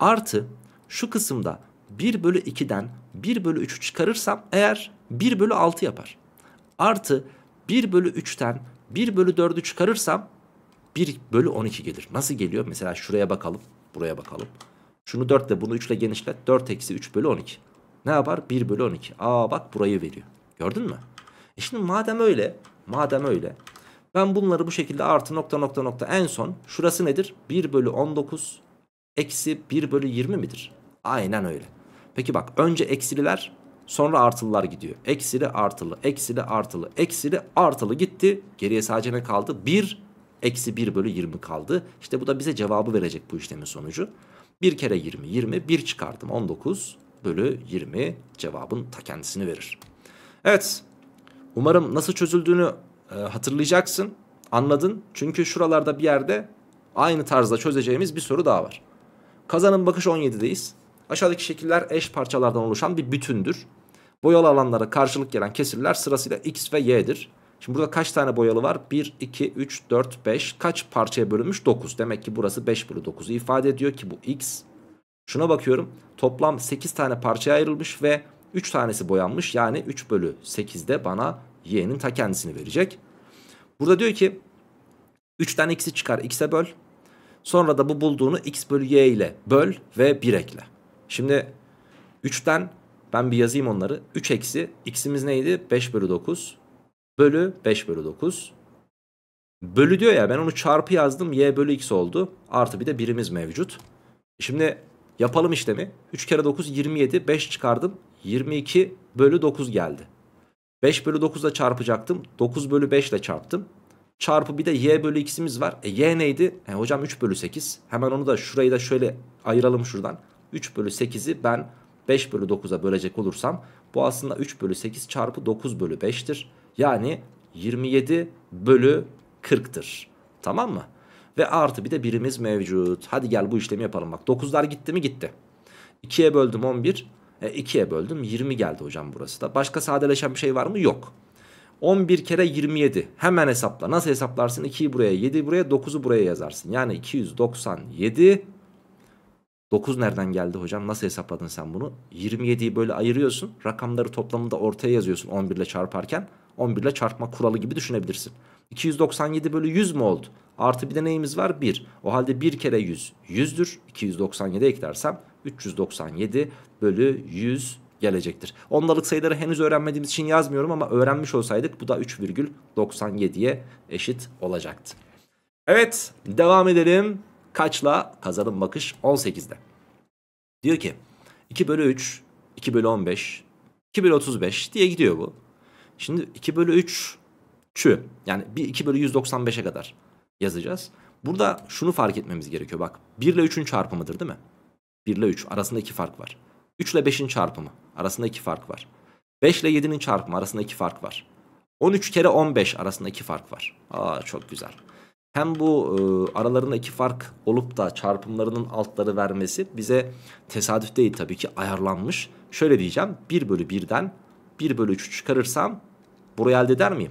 Artı şu kısımda 1 bölü 2'den 1 bölü 3'ü çıkarırsam eğer 1 bölü 6 yapar. Artı 1 bölü 3'ten 1 bölü 4'ü çıkarırsam 1 bölü 12 gelir. Nasıl geliyor? Mesela şuraya bakalım. Buraya bakalım. Şunu 4 ile bunu 3 ile genişlet. 4 eksi 3 bölü 12. Ne yapar? 1 bölü 12. Aa bak burayı veriyor. Gördün mü? E şimdi madem öyle. Madem öyle. Ben bunları bu şekilde artı nokta nokta nokta en son şurası nedir? 1 bölü 19 eksi 1 bölü 20 midir? Aynen öyle. Peki bak önce eksililer sonra artılılar gidiyor. Eksili artılı eksili artılı eksili artılı gitti. Geriye sadece ne kaldı? 1 eksi 1 bölü 20 kaldı. İşte bu da bize cevabı verecek bu işlemin sonucu. 1 kere 20 20 1 çıkardım 19 bölü 20 cevabın ta kendisini verir. Evet umarım nasıl çözüldüğünü e, hatırlayacaksın. Anladın. Çünkü şuralarda bir yerde aynı tarzda çözeceğimiz bir soru daha var. Kazanın bakış 17'deyiz. Aşağıdaki şekiller eş parçalardan oluşan bir bütündür. Boyalı alanlara karşılık gelen kesirler sırasıyla x ve y'dir. Şimdi burada kaç tane boyalı var? 1, 2, 3, 4, 5. Kaç parçaya bölünmüş? 9. Demek ki burası 5 bölü 9'u ifade ediyor ki bu x. Şuna bakıyorum. Toplam 8 tane parçaya ayrılmış ve 3 tanesi boyanmış. Yani 3 bölü 8'de bana y'nin ta kendisini verecek. Burada diyor ki 3'ten x'i çıkar x'e böl. Sonra da bu bulduğunu x bölü y ile böl ve 1 ekle. Şimdi 3'ten ben bir yazayım onları. 3 eksi x'imiz neydi? 5 bölü 9 bölü 5 bölü 9. Bölü diyor ya ben onu çarpı yazdım y bölü x oldu. Artı bir de birimiz mevcut. Şimdi yapalım işlemi. 3 kere 9 27 5 çıkardım. 22 bölü 9 geldi. 5 bölü 9 ile çarpacaktım. 9 bölü 5 ile çarptım. Çarpı bir de y bölü x'imiz var. E, y neydi? E, hocam 3 bölü 8. Hemen onu da şurayı da şöyle ayıralım şuradan. 3 bölü 8'i ben 5 bölü 9'a bölecek olursam bu aslında 3 bölü 8 çarpı 9 bölü 5'tir. Yani 27 bölü 40'tır. Tamam mı? Ve artı bir de birimiz mevcut. Hadi gel bu işlemi yapalım. Bak 9'lar gitti mi gitti. 2'ye böldüm 11. E, 2'ye böldüm 20 geldi hocam burası da. Başka sadeleşen bir şey var mı? Yok. 11 kere 27 hemen hesapla. Nasıl hesaplarsın? 2'yi buraya 7'yi buraya 9'u buraya yazarsın. Yani 297 9 nereden geldi hocam? Nasıl hesapladın sen bunu? 27'yi böyle ayırıyorsun. Rakamları toplamında ortaya yazıyorsun 11 ile çarparken. 11 ile çarpma kuralı gibi düşünebilirsin. 297 bölü 100 mü oldu? Artı bir de neyimiz var? 1. O halde 1 kere 100 100'dür. 297 eklersem 397 bölü 100 gelecektir. Ondalık sayıları henüz öğrenmediğimiz için yazmıyorum ama öğrenmiş olsaydık bu da 3,97'ye eşit olacaktı. Evet devam edelim. Kaçla? Kazanım bakış 18'de. Diyor ki 2 bölü 3, 2 bölü 15, 2 bölü 35 diye gidiyor bu. Şimdi 2 bölü 3 çü yani 2 bölü 195'e kadar yazacağız. Burada şunu fark etmemiz gerekiyor bak 1 ile 3'ün çarpımıdır değil mi? 1 ile 3 arasında 2 fark var. 3 ile 5'in çarpımı arasında 2 fark var. 5 ile 7'nin çarpımı arasında 2 fark var. 13 kere 15 arasında 2 fark var. Aa çok güzel. Hem bu e, aralarında iki fark olup da çarpımlarının altları vermesi bize tesadüf değil tabii ki ayarlanmış. Şöyle diyeceğim 1 bölü 1'den 1 bölü 3'ü çıkarırsam buraya elde eder miyim?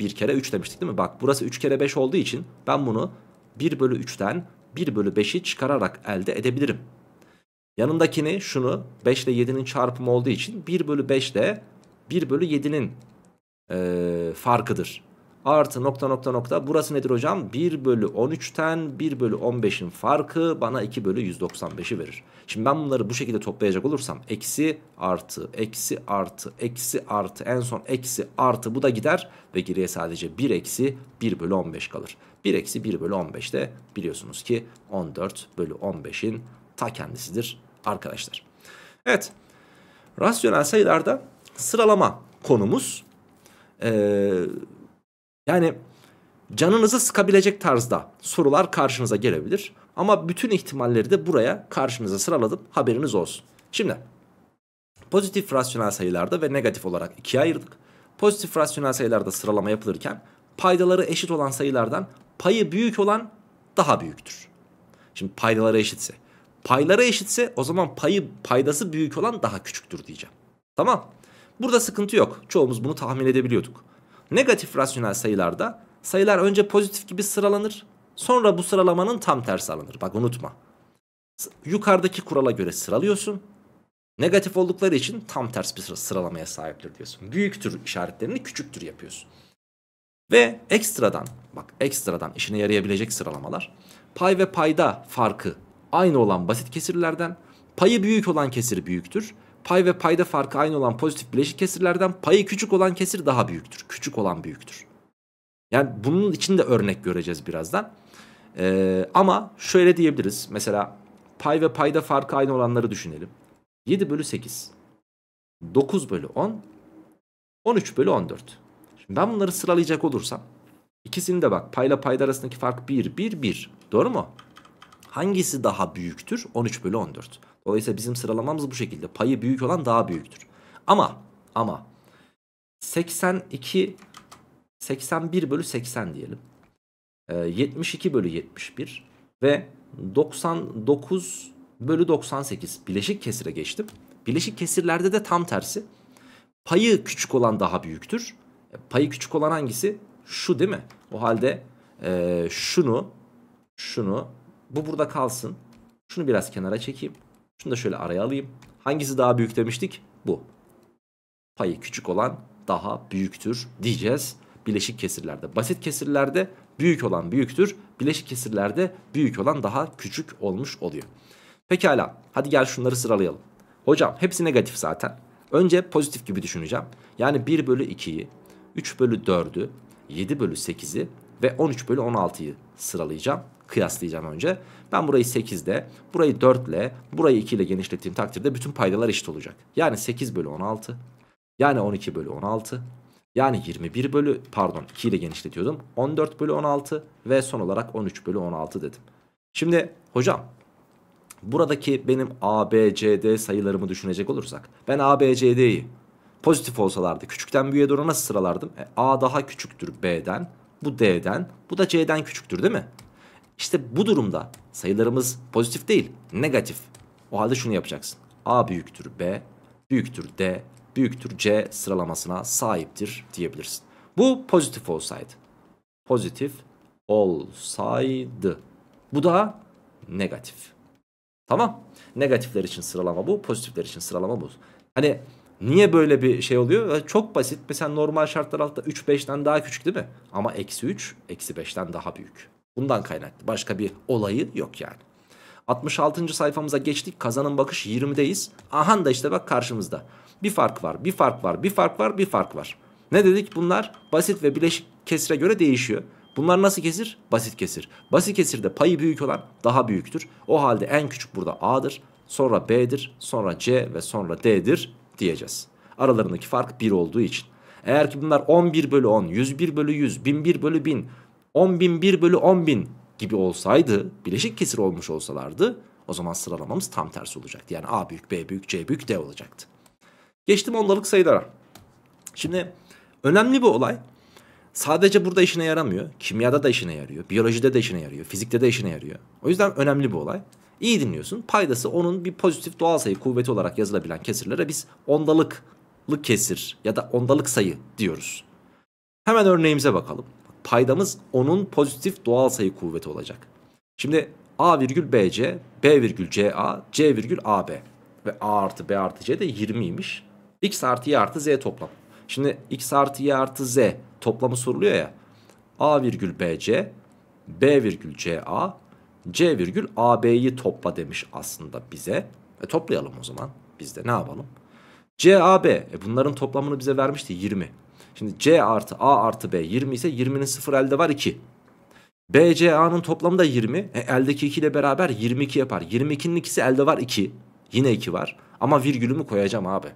1 kere 3 demiştik değil mi? Bak burası 3 kere 5 olduğu için ben bunu 1 bölü 3'ten 1 bölü 5'i çıkararak elde edebilirim. Yanındakini şunu 5 ile 7'nin çarpımı olduğu için 1 bölü 5 ile 1 bölü 7'nin e, farkıdır. Artı nokta nokta nokta burası nedir hocam? 1 bölü 13'ten 1 bölü 15'in farkı bana 2 bölü 195'i verir. Şimdi ben bunları bu şekilde toplayacak olursam eksi artı eksi artı eksi artı en son eksi artı bu da gider ve geriye sadece 1 eksi 1 bölü 15 kalır. 1 eksi 1 bölü 15 de biliyorsunuz ki 14 bölü 15'in ta kendisidir arkadaşlar. Evet rasyonel sayılarda sıralama konumuz ee, yani canınızı sıkabilecek tarzda sorular karşınıza gelebilir. Ama bütün ihtimalleri de buraya karşınıza sıraladım haberiniz olsun. Şimdi pozitif rasyonel sayılarda ve negatif olarak ikiye ayırdık. Pozitif rasyonel sayılarda sıralama yapılırken paydaları eşit olan sayılardan payı büyük olan daha büyüktür. Şimdi paydaları eşitse Paylara eşitse o zaman payı paydası büyük olan daha küçüktür diyeceğim. Tamam. Burada sıkıntı yok. Çoğumuz bunu tahmin edebiliyorduk. Negatif rasyonel sayılarda sayılar önce pozitif gibi sıralanır. Sonra bu sıralamanın tam tersi alınır. Bak unutma. Yukarıdaki kurala göre sıralıyorsun. Negatif oldukları için tam ters bir sıralamaya sahiptir diyorsun. Büyüktür işaretlerini küçüktür yapıyorsun. Ve ekstradan bak ekstradan işine yarayabilecek sıralamalar pay ve payda farkı aynı olan basit kesirlerden, payı büyük olan kesir büyüktür. Pay ve payda farkı aynı olan pozitif bileşik kesirlerden payı küçük olan kesir daha büyüktür. Küçük olan büyüktür. Yani bunun için de örnek göreceğiz birazdan. Ee, ama şöyle diyebiliriz. Mesela pay ve payda farkı aynı olanları düşünelim. 7 bölü 8, 9 bölü 10, 13 bölü 14. Şimdi ben bunları sıralayacak olursam ikisini de bak payla payda arasındaki fark 1, 1, 1. Doğru mu? Hangisi daha büyüktür? 13 bölü 14. Dolayısıyla bizim sıralamamız bu şekilde. Payı büyük olan daha büyüktür. Ama ama 82 81 bölü 80 diyelim. 72 ee, bölü 71 ve 99 bölü 98 bileşik kesire geçtim. Bileşik kesirlerde de tam tersi. Payı küçük olan daha büyüktür. E, payı küçük olan hangisi? Şu değil mi? O halde e, şunu, şunu bu burada kalsın. Şunu biraz kenara çekeyim. Şunu da şöyle araya alayım. Hangisi daha büyük demiştik? Bu. Payı küçük olan daha büyüktür diyeceğiz. Bileşik kesirlerde. Basit kesirlerde büyük olan büyüktür. Bileşik kesirlerde büyük olan daha küçük olmuş oluyor. Pekala. Hadi gel şunları sıralayalım. Hocam hepsi negatif zaten. Önce pozitif gibi düşüneceğim. Yani 1 bölü 2'yi, 3 bölü 4'ü, 7 bölü 8'i ve 13 bölü 16'yı sıralayacağım kıyaslayacağım önce. Ben burayı 8 burayı 4 burayı 2 ile genişlettiğim takdirde bütün paydalar eşit olacak. Yani 8 bölü 16, yani 12 bölü 16, yani 21 bölü pardon 2 ile genişletiyordum. 14 bölü 16 ve son olarak 13 bölü 16 dedim. Şimdi hocam buradaki benim a, b, c, ABCD sayılarımı düşünecek olursak ben a, b, c, ABCD'yi pozitif olsalardı küçükten büyüğe doğru nasıl sıralardım? E, A daha küçüktür B'den, bu D'den, bu da C'den küçüktür değil mi? İşte bu durumda sayılarımız pozitif değil negatif. O halde şunu yapacaksın. A büyüktür B, büyüktür D, büyüktür C sıralamasına sahiptir diyebilirsin. Bu pozitif olsaydı. Pozitif olsaydı. Bu da negatif. Tamam. Negatifler için sıralama bu, pozitifler için sıralama bu. Hani niye böyle bir şey oluyor? Çok basit. Mesela normal şartlar altında 3 5'ten daha küçük değil mi? Ama eksi 3, eksi 5'ten daha büyük. Bundan kaynaklı. Başka bir olayı yok yani. 66. sayfamıza geçtik. Kazanın bakış 20'deyiz. Ahan da işte bak karşımızda. Bir fark var, bir fark var, bir fark var, bir fark var. Ne dedik? Bunlar basit ve bileşik kesire göre değişiyor. Bunlar nasıl kesir? Basit kesir. Basit kesirde payı büyük olan daha büyüktür. O halde en küçük burada A'dır, sonra B'dir, sonra C ve sonra D'dir diyeceğiz. Aralarındaki fark 1 olduğu için. Eğer ki bunlar 11 bölü 10, 101 bölü 100, 1001 bölü 1000, 10.001 bölü 10.000 gibi olsaydı bileşik kesir olmuş olsalardı o zaman sıralamamız tam tersi olacaktı. Yani A büyük B büyük C büyük D olacaktı. Geçtim ondalık sayılara. Şimdi önemli bir olay sadece burada işine yaramıyor. Kimyada da işine yarıyor. Biyolojide de işine yarıyor. Fizikte de işine yarıyor. O yüzden önemli bir olay. İyi dinliyorsun. Paydası onun bir pozitif doğal sayı kuvveti olarak yazılabilen kesirlere biz ondalıklı kesir ya da ondalık sayı diyoruz. Hemen örneğimize bakalım paydamız onun pozitif doğal sayı kuvveti olacak. Şimdi A virgül BC, B virgül CA, C virgül AB ve A artı B artı C de 20'ymiş. X artı Y artı Z toplam. Şimdi X artı Y artı Z toplamı soruluyor ya. A virgül BC, B virgül CA, C virgül AB'yi topla demiş aslında bize. E toplayalım o zaman. Biz de ne yapalım? CAB e bunların toplamını bize vermişti 20. Şimdi C artı A artı B 20 ise 20'nin 0 elde var 2. BCA'nın toplamı da 20. E, eldeki 2 ile beraber 22 yapar. 22'nin ikisi elde var 2. Yine 2 var. Ama virgülümü koyacağım abi.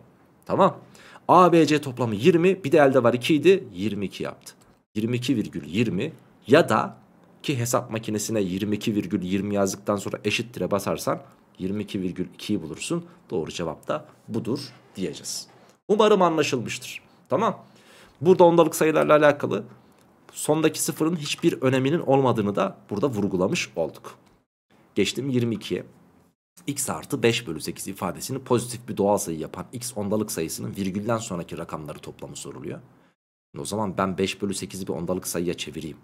Tamam. ABC toplamı 20. Bir de elde var 2 idi. 22 yaptı. 22 virgül 20 ya da ki hesap makinesine 22 virgül 20 yazdıktan sonra eşittire basarsan 22 virgül 2'yi bulursun. Doğru cevap da budur diyeceğiz. Umarım anlaşılmıştır. Tamam. Burada ondalık sayılarla alakalı sondaki sıfırın hiçbir öneminin olmadığını da burada vurgulamış olduk. Geçtim 22'ye. x artı 5 bölü 8 ifadesini pozitif bir doğal sayı yapan x ondalık sayısının virgülden sonraki rakamları toplamı soruluyor. O zaman ben 5 bölü 8'i bir ondalık sayıya çevireyim.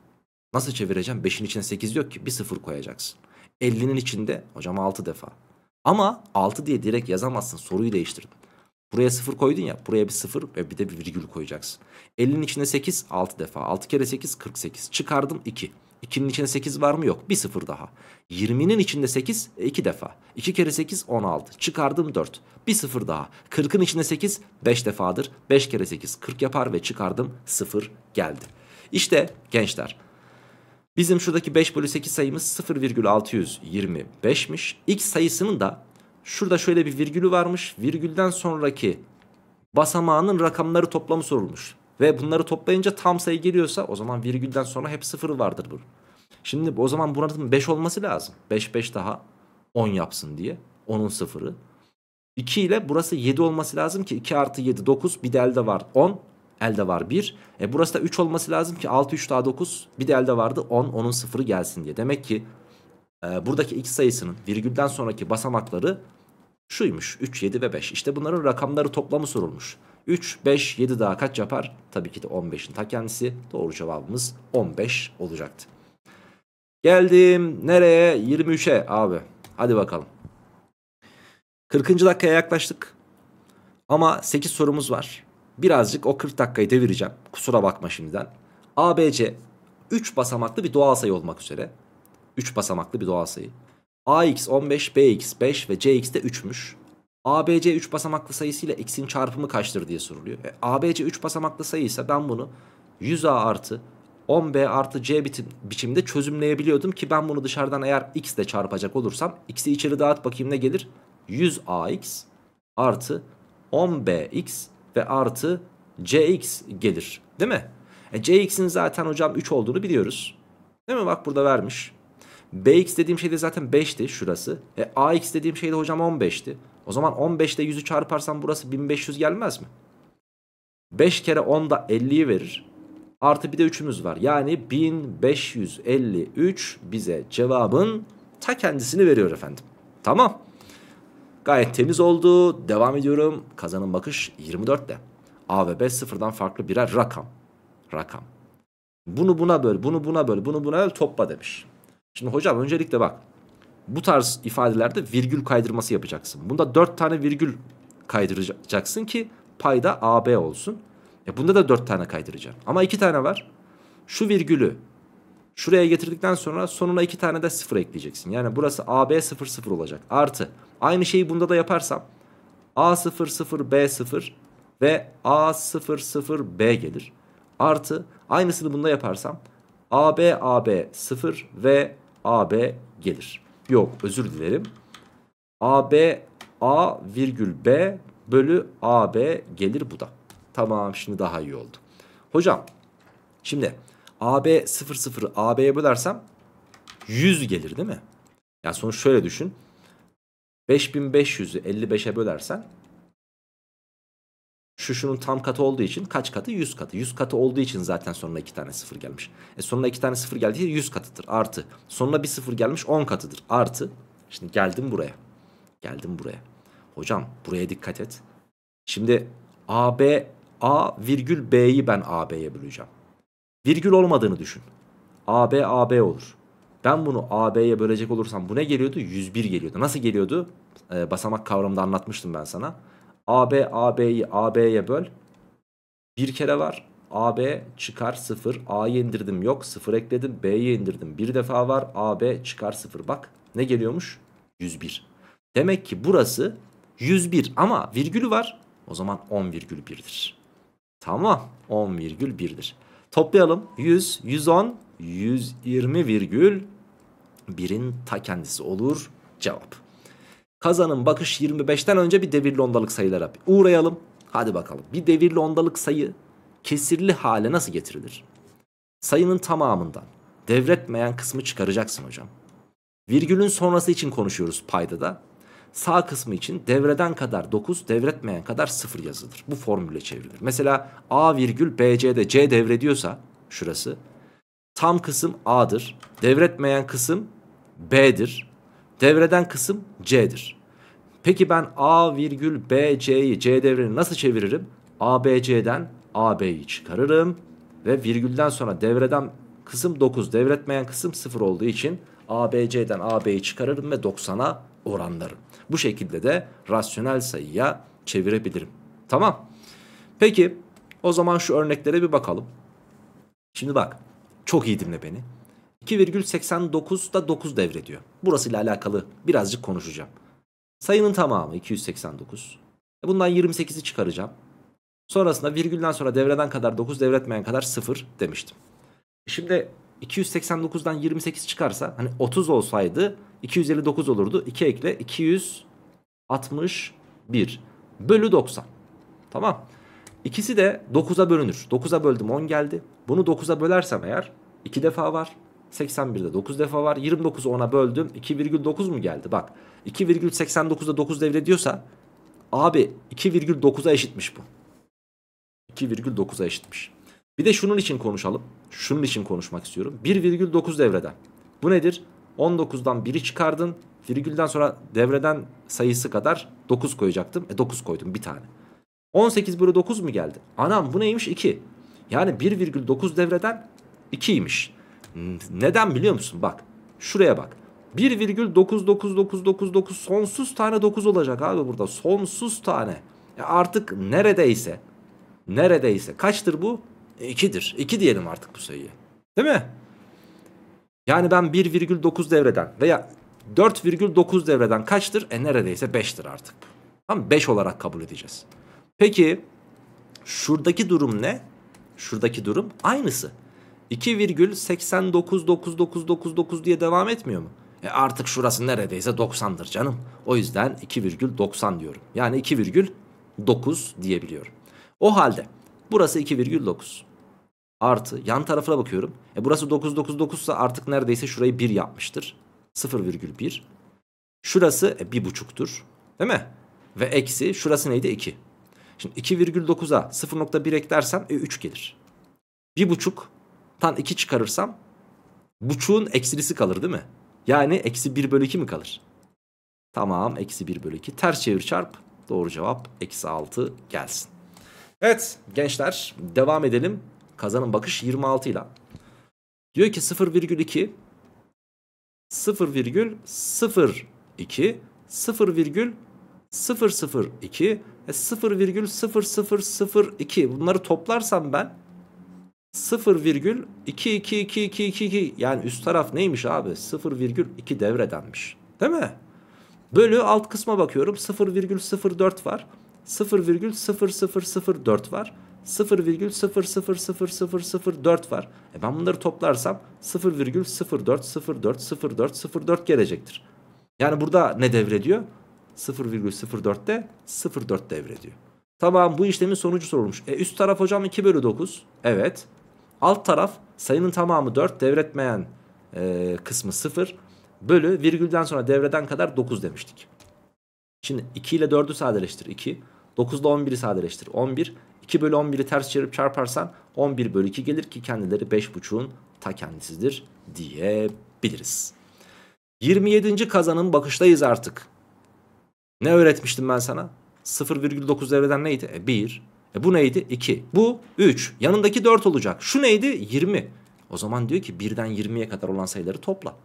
Nasıl çevireceğim? 5'in içine 8 yok ki bir sıfır koyacaksın. 50'nin içinde hocam 6 defa. Ama 6 diye direkt yazamazsın soruyu değiştirdim. Buraya 0 koydun ya buraya bir 0 ve bir de bir virgül koyacaksın. 50'nin içine 8 6 defa 6 kere 8 48 çıkardım 2. 2'nin içinde 8 var mı? Yok. Bir sıfır daha. 20'nin içinde 8 2 e, defa. 2 kere 8 16. Çıkardım 4. Bir sıfır daha. 40'ın içinde 8 5 defadır. 5 kere 8 40 yapar ve çıkardım 0 geldi. İşte gençler bizim şuradaki 5 bölü 8 sayımız 0,625'miş. X sayısının da Şurada şöyle bir virgülü varmış. Virgülden sonraki basamağının rakamları toplamı sorulmuş. Ve bunları toplayınca tam sayı geliyorsa o zaman virgülden sonra hep sıfır vardır bu. Şimdi o zaman buranın 5 olması lazım. 5 5 daha 10 yapsın diye. 10'un sıfırı. 2 ile burası 7 olması lazım ki 2 artı 7 9 bir de elde var 10 elde var 1. E burası da 3 olması lazım ki 6 3 daha 9 bir de elde vardı 10 onun sıfırı gelsin diye. Demek ki ee, buradaki x sayısının virgülden sonraki basamakları şuymuş. 3, 7 ve 5. İşte bunların rakamları toplamı sorulmuş. 3, 5, 7 daha kaç yapar? Tabii ki de 15'in ta kendisi. Doğru cevabımız 15 olacaktı. Geldim nereye? 23'e abi. Hadi bakalım. 40. dakikaya yaklaştık. Ama 8 sorumuz var. Birazcık o 40 dakikayı devireceğim. Kusura bakma şimdiden. ABC 3 basamaklı bir doğal sayı olmak üzere. 3 basamaklı bir doğal sayı. AX 15, BX 5 ve CX de 3'müş. ABC 3 basamaklı sayısıyla x'in çarpımı kaçtır diye soruluyor. E, ABC 3 basamaklı sayı ise ben bunu 100A artı 10B artı C bitim, biçimde çözümleyebiliyordum ki ben bunu dışarıdan eğer x ile çarpacak olursam x'i içeri dağıt bakayım ne gelir? 100AX artı 10BX ve artı CX gelir değil mi? E, CX'in zaten hocam 3 olduğunu biliyoruz. Değil mi? Bak burada vermiş. Bx dediğim şey de zaten 5'ti şurası. E Ax dediğim şey de hocam 15'ti. O zaman 15 ile 100'ü çarparsam burası 1500 gelmez mi? 5 kere 10 da 50'yi verir. Artı bir de 3'ümüz var. Yani 1553 bize cevabın ta kendisini veriyor efendim. Tamam. Gayet temiz oldu. Devam ediyorum. Kazanın bakış 24'te. A ve B sıfırdan farklı birer rakam. Rakam. Bunu buna böl, bunu buna böl, bunu buna böl topla demiş. Şimdi hocam öncelikle bak bu tarz ifadelerde virgül kaydırması yapacaksın. Bunda 4 tane virgül kaydıracaksın ki payda AB olsun. E bunda da 4 tane kaydıracaksın. Ama 2 tane var. Şu virgülü şuraya getirdikten sonra sonuna 2 tane de 0 ekleyeceksin. Yani burası AB 0 0 olacak. Artı aynı şeyi bunda da yaparsam A 0 0 B 0 ve A 0 0 B gelir. Artı aynısını bunda yaparsam AB AB 0 ve AB gelir. Yok özür dilerim. AB A virgül B bölü AB gelir bu da. Tamam şimdi daha iyi oldu. Hocam şimdi AB 0 0 AB'ye bölersem 100 gelir değil mi? Yani sonuç şöyle düşün. 5500'ü 55'e bölersen şu şunun tam katı olduğu için kaç katı? 100 katı. 100 katı olduğu için zaten sonuna 2 tane 0 gelmiş. E sonuna 2 tane 0 geldiği 100 katıdır. Artı. Sonuna bir 0 gelmiş 10 katıdır. Artı. Şimdi geldim buraya. Geldim buraya. Hocam buraya dikkat et. Şimdi AB A virgül B'yi ben AB'ye böleceğim. Virgül olmadığını düşün. AB AB olur. Ben bunu AB'ye bölecek olursam bu ne geliyordu? 101 geliyordu. Nasıl geliyordu? Ee, basamak kavramında anlatmıştım ben sana. AB AB'yi AB'ye böl. Bir kere var. AB çıkar 0. A'yı indirdim yok. 0 ekledim. B'yi indirdim. Bir defa var. AB çıkar 0. Bak ne geliyormuş? 101. Demek ki burası 101 ama virgülü var. O zaman 10,1'dir. Tamam 10,1'dir. Toplayalım 100, 110, 120,1'in ta kendisi olur cevap. Kazanın bakış 25'ten önce bir devirli ondalık sayılara bir uğrayalım. Hadi bakalım bir devirli ondalık sayı kesirli hale nasıl getirilir? Sayının tamamından devretmeyen kısmı çıkaracaksın hocam. Virgülün sonrası için konuşuyoruz payda da. Sağ kısmı için devreden kadar 9, devretmeyen kadar 0 yazılır. Bu formülle çevrilir. Mesela A virgül BC'de C devrediyorsa şurası. Tam kısım A'dır. Devretmeyen kısım B'dir. Devreden kısım C'dir. Peki ben A virgül B C'yi C devreni nasıl çeviririm? A B C'den A B'yi çıkarırım. Ve virgülden sonra devreden kısım 9 devretmeyen kısım 0 olduğu için A B C'den A B'yi çıkarırım ve 90'a oranlarım. Bu şekilde de rasyonel sayıya çevirebilirim. Tamam. Peki o zaman şu örneklere bir bakalım. Şimdi bak çok iyi dinle beni. 2,89 da 9 devrediyor. Burasıyla alakalı birazcık konuşacağım. Sayının tamamı 289. E bundan 28'i çıkaracağım. Sonrasında virgülden sonra devreden kadar 9 devretmeyen kadar 0 demiştim. E şimdi 289'dan 28 çıkarsa hani 30 olsaydı 259 olurdu. 2 ekle 261 bölü 90. Tamam. İkisi de 9'a bölünür. 9'a böldüm 10 geldi. Bunu 9'a bölersem eğer 2 defa var. 81'de 9 defa var. 29'u 10'a böldüm. 2,9 mu geldi? Bak 2,89'da 9 devrediyorsa abi 2,9'a eşitmiş bu. 2,9'a eşitmiş. Bir de şunun için konuşalım. Şunun için konuşmak istiyorum. 1,9 devreden. Bu nedir? 19'dan 1'i çıkardın. Virgülden sonra devreden sayısı kadar 9 koyacaktım. E 9 koydum bir tane. 18 bölü 9 mu geldi? Anam bu neymiş? 2. Yani 1,9 devreden 2'ymiş. Neden biliyor musun? Bak şuraya bak. 1,99999 sonsuz tane 9 olacak abi burada. Sonsuz tane. E artık neredeyse neredeyse kaçtır bu? 2'dir. E 2 diyelim artık bu sayıya. Değil mi? Yani ben 1,9 devreden veya 4,9 devreden kaçtır? E neredeyse 5'tir artık bu. Tamam 5 olarak kabul edeceğiz. Peki şuradaki durum ne? Şuradaki durum aynısı. 2,89999 diye devam etmiyor mu? E artık şurası neredeyse 90'dır canım. O yüzden 2,90 diyorum. Yani 2,9 diyebiliyorum. O halde burası 2,9 artı yan tarafına bakıyorum. E burası 999 ise artık neredeyse şurayı 1 yapmıştır. 0,1. Şurası e, 1,5'tur. Değil mi? Ve eksi şurası neydi? 2. Şimdi 2,9'a 0,1 eklersem e, 3 gelir. 1,5 tan 2 çıkarırsam buçuğun eksilisi kalır değil mi? Yani eksi 1 bölü 2 mi kalır? Tamam eksi 1 bölü 2 ters çevir çarp doğru cevap eksi 6 gelsin. Evet gençler devam edelim kazanın bakış 26 ile. Diyor ki virgül 0,02 0,002 e 0,0002 bunları toplarsam ben 0,22222 yani üst taraf neymiş abi? 0,2 devredenmiş. Değil mi? Bölü alt kısma bakıyorum 0,04 var. 0,0004 var. 0,000004 var. E ben bunları toplarsam 0,04040404 gelecektir. Yani burada ne devrediyor? 0,04'te 0,4 devrediyor. Tamam bu işlemin sonucu sorulmuş. E üst taraf hocam 2 bölü 9. Evet. Alt taraf sayının tamamı 4 devretmeyen e, kısmı 0 bölü virgülden sonra devreden kadar 9 demiştik. Şimdi 2 ile 4'ü sadeleştir 2. 9 ile 11'i sadeleştir 11. 2 bölü 11'i ters çevirip çarparsan 11 bölü 2 gelir ki kendileri 5.5'un ta kendisidir diyebiliriz. 27. kazanın bakıştayız artık. Ne öğretmiştim ben sana? 0,9 devreden neydi? E 1. E bu neydi? 2. Bu 3. Yanındaki 4 olacak. Şu neydi? 20. O zaman diyor ki 1'den 20'ye kadar olan sayıları topla.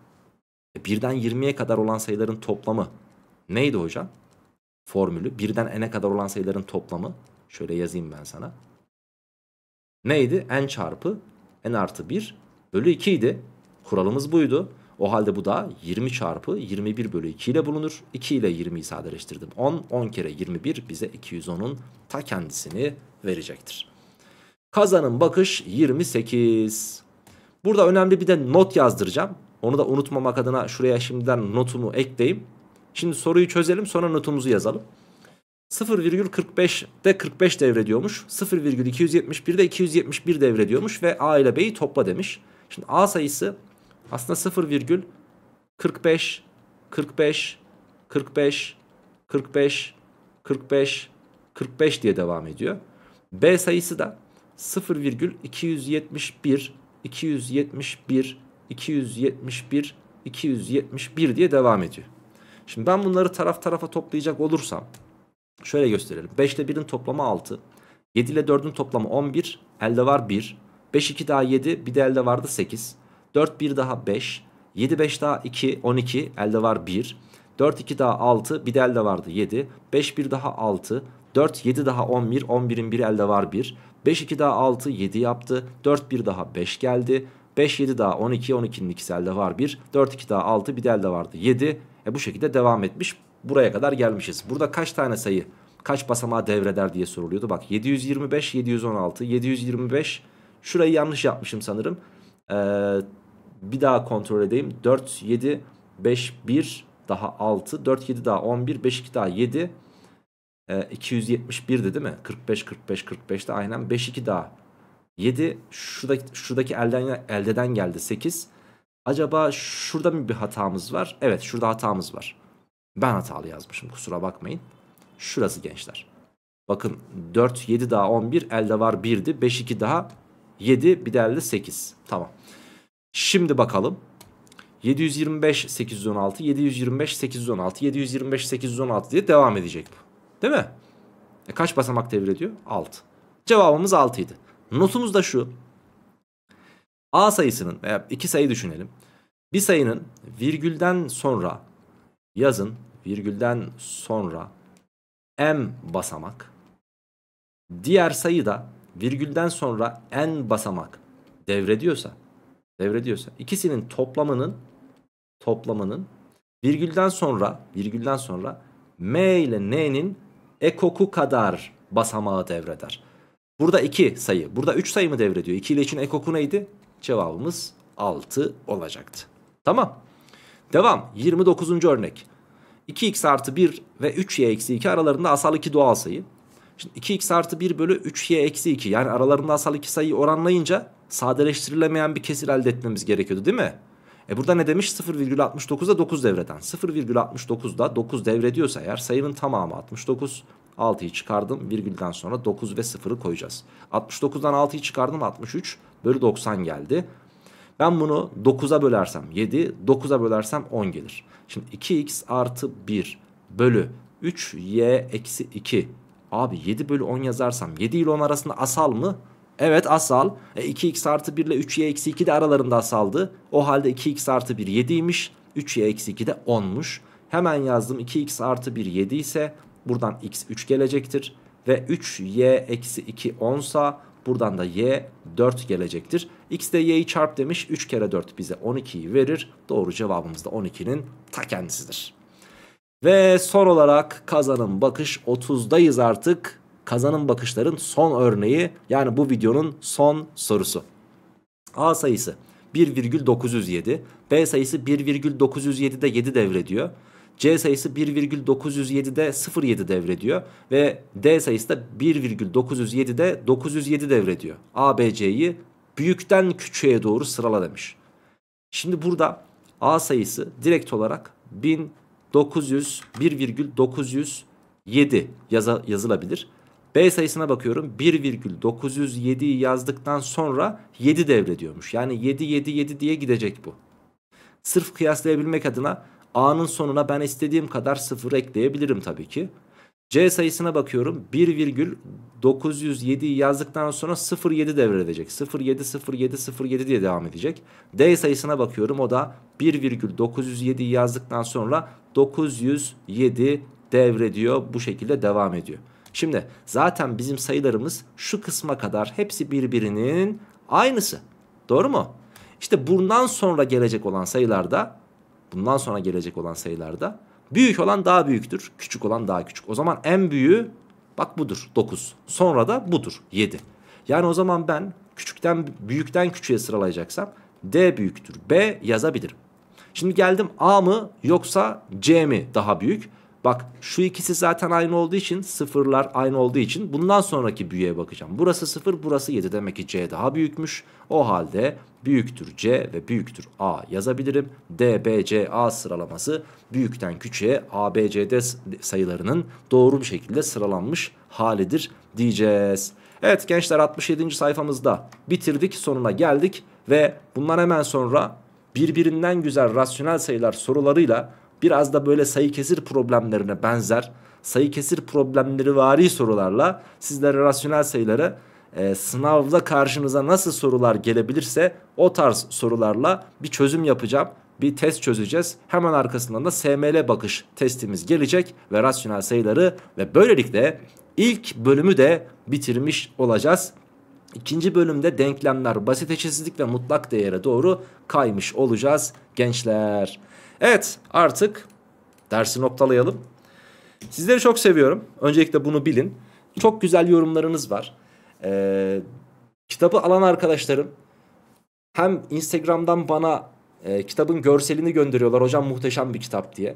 E 1'den 20'ye kadar olan sayıların toplamı neydi hocam? Formülü 1'den n'e kadar olan sayıların toplamı. Şöyle yazayım ben sana. Neydi? n çarpı n artı 1 bölü 2 idi. Kuralımız buydu. O halde bu da 20 çarpı 21 bölü 2 ile bulunur. 2 ile 20'yi sadeleştirdim. 10, 10 kere 21 bize 210'un ta kendisini verecektir. Kazanın bakış 28. Burada önemli bir de not yazdıracağım. Onu da unutmamak adına şuraya şimdiden notumu ekleyeyim. Şimdi soruyu çözelim sonra notumuzu yazalım. 0,45'de 45 devrediyormuş. 0,271'de 271 devrediyormuş ve A ile B'yi topla demiş. Şimdi A sayısı aslında 0 virgül 45, 45, 45, 45, 45, 45 diye devam ediyor. B sayısı da 0,271, 271, 271, 271 diye devam ediyor. Şimdi ben bunları taraf tarafa toplayacak olursam şöyle gösterelim. 5 ile 1'in toplamı 6. 7 ile 4'ün toplamı 11. Elde var 1. 5 2 daha 7 bir de elde vardı 8. 4 1 daha 5. 7 5 daha 2 12 elde var 1. 4 2 daha 6 bir de elde vardı 7. 5 1 daha 6. 4 7 daha 11 11'in biri elde var 1. 5 2 daha 6 7 yaptı. 4 1 daha 5 geldi. 5 7 daha 12 12'nin ikisi elde var 1. 4 2 daha 6 bir de elde vardı 7. E bu şekilde devam etmiş. Buraya kadar gelmişiz. Burada kaç tane sayı kaç basamağa devreder diye soruluyordu. Bak 725 716 725 şurayı yanlış yapmışım sanırım. Ee, bir daha kontrol edeyim. 4, 7, 5, 1 daha 6. 4, 7 daha 11. 5, 2 daha 7. Ee, 271'di değil mi? 45, 45, 45 de aynen. 5, 2 daha 7. Şuradaki, şuradaki elden, eldeden geldi 8. Acaba şurada mı bir hatamız var? Evet şurada hatamız var. Ben hatalı yazmışım kusura bakmayın. Şurası gençler. Bakın 4, 7 daha 11 elde var 1'di. 5, 2 daha 7 bir de elde 8. Tamam. Şimdi bakalım. 725 816 725 816 725 816 diye devam edecek bu. Değil mi? E kaç basamak devrediyor? 6. Cevabımız 6 idi. Notumuz da şu. A sayısının veya iki sayı düşünelim. Bir sayının virgülden sonra yazın virgülden sonra m basamak. Diğer sayı da virgülden sonra n basamak devrediyorsa devrediyorsa ikisinin toplamının toplamının virgülden sonra virgülden sonra m ile n'nin ekoku kadar basamağı devreder. Burada 2 sayı, burada 3 sayı mı devrediyor? 2 ile için ekoku neydi? Cevabımız 6 olacaktı. Tamam. Devam. 29. örnek. 2x artı 1 ve 3y eksi 2 aralarında asal 2 doğal sayı. Şimdi 2x artı 1 bölü 3y eksi 2 yani aralarında asal 2 sayıyı oranlayınca sadeleştirilemeyen bir kesir elde etmemiz gerekiyordu değil mi? E burada ne demiş? 0,69'da 9 devreden. 0,69'da 9 devrediyorsa eğer sayının tamamı 69. 6'yı çıkardım virgülden sonra 9 ve 0'ı koyacağız. 69'dan 6'yı çıkardım 63 bölü 90 geldi. Ben bunu 9'a bölersem 7, 9'a bölersem 10 gelir. Şimdi 2x artı 1 bölü 3y eksi 2. Abi 7 bölü 10 yazarsam 7 ile 10 arasında asal mı? Evet asal. E, 2x artı 1 ile 3y eksi 2 de aralarında asaldı. O halde 2x artı 1 7'ymiş. 3y eksi 2 de 10'muş. Hemen yazdım 2x artı 1 7 ise buradan x 3 gelecektir. Ve 3y eksi 2 10 sa buradan da y 4 gelecektir. x de y'yi çarp demiş 3 kere 4 bize 12'yi verir. Doğru cevabımız da 12'nin ta kendisidir. Ve son olarak kazanın bakış 30'dayız artık kazanım bakışların son örneği yani bu videonun son sorusu. A sayısı 1,907 B sayısı 1,907'de 7 devrediyor. C sayısı 1,907'de 0,7 devrediyor ve D sayısı da 1,907'de 907 devrediyor. A, B, C'yi büyükten küçüğe doğru sırala demiş. Şimdi burada A sayısı direkt olarak 1900 1,907 yazılabilir. B sayısına bakıyorum 1,907'yi yazdıktan sonra 7 devrediyormuş. Yani 7 7 7 diye gidecek bu. Sırf kıyaslayabilmek adına A'nın sonuna ben istediğim kadar 0 ekleyebilirim tabii ki. C sayısına bakıyorum 1,907'yi yazdıktan sonra 07 devredecek. 07 07 07 diye devam edecek. D sayısına bakıyorum o da 1,907'yi yazdıktan sonra 907 devrediyor. Bu şekilde devam ediyor. Şimdi zaten bizim sayılarımız şu kısma kadar hepsi birbirinin aynısı. Doğru mu? İşte bundan sonra gelecek olan sayılarda bundan sonra gelecek olan sayılarda büyük olan daha büyüktür. Küçük olan daha küçük. O zaman en büyüğü bak budur 9. Sonra da budur 7. Yani o zaman ben küçükten büyükten küçüğe sıralayacaksam D büyüktür. B yazabilirim. Şimdi geldim A mı yoksa C mi daha büyük? Bak şu ikisi zaten aynı olduğu için sıfırlar aynı olduğu için bundan sonraki büyüye bakacağım. Burası sıfır burası yedi demek ki C daha büyükmüş. O halde büyüktür C ve büyüktür A yazabilirim. D, B, C, A sıralaması büyükten küçüğe A, B, C, D sayılarının doğru bir şekilde sıralanmış halidir diyeceğiz. Evet gençler 67. sayfamızda bitirdik sonuna geldik ve bundan hemen sonra birbirinden güzel rasyonel sayılar sorularıyla biraz da böyle sayı kesir problemlerine benzer sayı kesir problemleri vari sorularla sizlere rasyonel sayıları e, sınavda karşınıza nasıl sorular gelebilirse o tarz sorularla bir çözüm yapacağım. Bir test çözeceğiz. Hemen arkasından da SML bakış testimiz gelecek ve rasyonel sayıları ve böylelikle ilk bölümü de bitirmiş olacağız. İkinci bölümde denklemler basit eşitsizlik ve mutlak değere doğru kaymış olacağız gençler. Evet artık dersi noktalayalım. Sizleri çok seviyorum. Öncelikle bunu bilin. Çok güzel yorumlarınız var. Ee, kitabı alan arkadaşlarım hem Instagram'dan bana e, kitabın görselini gönderiyorlar. Hocam muhteşem bir kitap diye.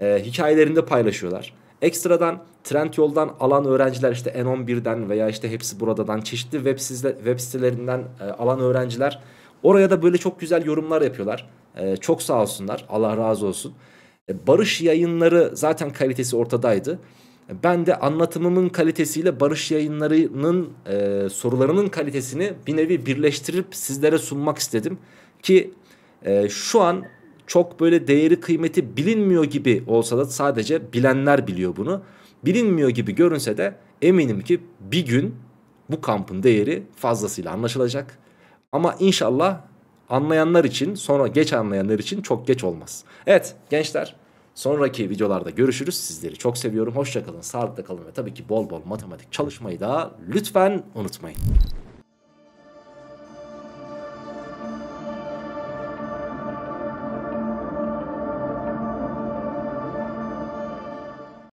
E, ee, hikayelerinde paylaşıyorlar. Ekstradan trend yoldan alan öğrenciler işte N11'den veya işte hepsi buradadan çeşitli web, sizle, web sitelerinden e, alan öğrenciler Oraya da böyle çok güzel yorumlar yapıyorlar. E, çok sağ olsunlar. Allah razı olsun. E, Barış yayınları zaten kalitesi ortadaydı. Ben de anlatımımın kalitesiyle Barış yayınlarının e, sorularının kalitesini bir nevi birleştirip sizlere sunmak istedim. Ki e, şu an çok böyle değeri kıymeti bilinmiyor gibi olsa da sadece bilenler biliyor bunu. Bilinmiyor gibi görünse de eminim ki bir gün bu kampın değeri fazlasıyla anlaşılacak. Ama inşallah anlayanlar için sonra geç anlayanlar için çok geç olmaz. Evet gençler sonraki videolarda görüşürüz. Sizleri çok seviyorum. Hoşçakalın, sağlıkla kalın ve tabii ki bol bol matematik çalışmayı da lütfen unutmayın.